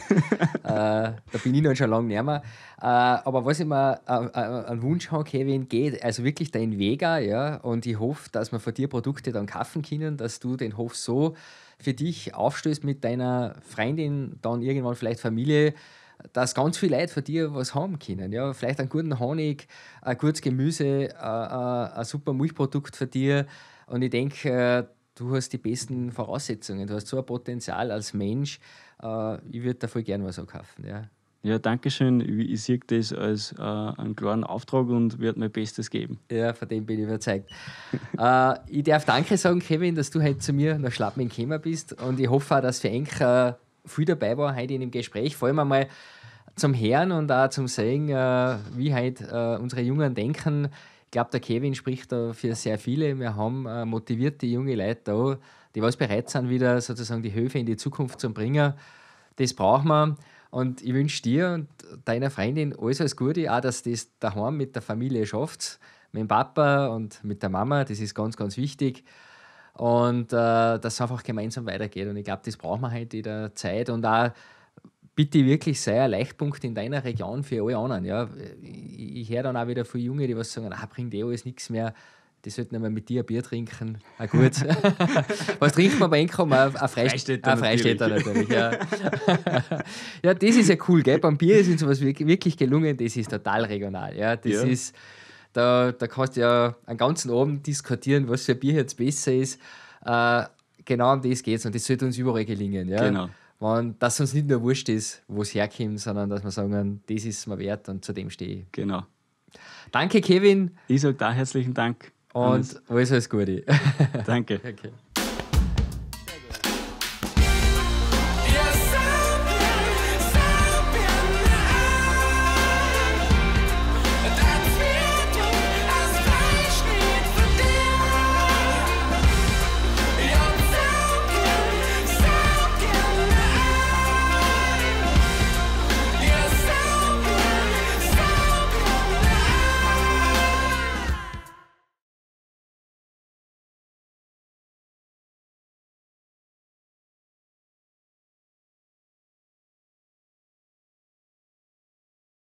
da bin ich noch schon lange nicht mehr. Äh, aber was ich mir äh, einen Wunsch habe, Kevin, geht, also wirklich dein Vega, ja, und ich hoffe, dass wir von dir Produkte dann kaufen können, dass du den Hof so für dich aufstößt mit deiner Freundin, dann irgendwann vielleicht Familie, dass ganz viele Leute von dir was haben können. Ja, vielleicht einen guten Honig, ein gutes Gemüse, ein, ein super Milchprodukt für dich und ich denke, äh, du hast die besten Voraussetzungen, du hast so ein Potenzial als Mensch. Äh, ich würde da voll gern was kaufen. Ja. Ja, danke schön. Ich sehe das als äh, einen klaren Auftrag und werde mein Bestes geben. Ja, von dem bin ich überzeugt. äh, ich darf Danke sagen, Kevin, dass du heute zu mir nach Schlappmann gekommen bist und ich hoffe auch, dass für euch äh, viel dabei war heute in dem Gespräch. Vor allem einmal zum Hören und auch zum Sehen, äh, wie heute unsere Jungen denken. Ich glaube, der Kevin spricht da für sehr viele. Wir haben äh, motivierte junge Leute da, die was bereit sind, wieder sozusagen die Höfe in die Zukunft zu bringen. Das brauchen wir. Und ich wünsche dir und deiner Freundin alles, alles Gute, auch dass das daheim mit der Familie schafft, mit dem Papa und mit der Mama. Das ist ganz, ganz wichtig. Und äh, dass es einfach gemeinsam weitergeht. Und ich glaube, das brauchen wir halt in der Zeit. Und auch bitte wirklich sei ein Leichtpunkt in deiner Region für alle anderen. Ja, ich, ich höre dann auch wieder viele Junge, die was sagen, ah, bringt eh alles nichts mehr. Die sollten einmal mit dir ein Bier trinken. Ah, gut. was trinkt man bei Einkommen? Ein Freistädter, ein Freistädter natürlich. natürlich ja. ja. das ist ja cool, gell? Beim Bier ist uns sowas wirklich gelungen, das ist total regional. Ja, das ja. ist, da, da kannst du ja einen ganzen Abend diskutieren, was für ein Bier jetzt besser ist. Äh, genau um das geht es und das sollte uns überall gelingen. Ja? Genau wenn, dass uns nicht nur wurscht ist, wo es herkommt, sondern dass wir sagen, das ist mir wert und zu dem stehe ich. Genau. Danke, Kevin. Ich sage da herzlichen Dank. Und alles, alles Gute. Danke. Okay.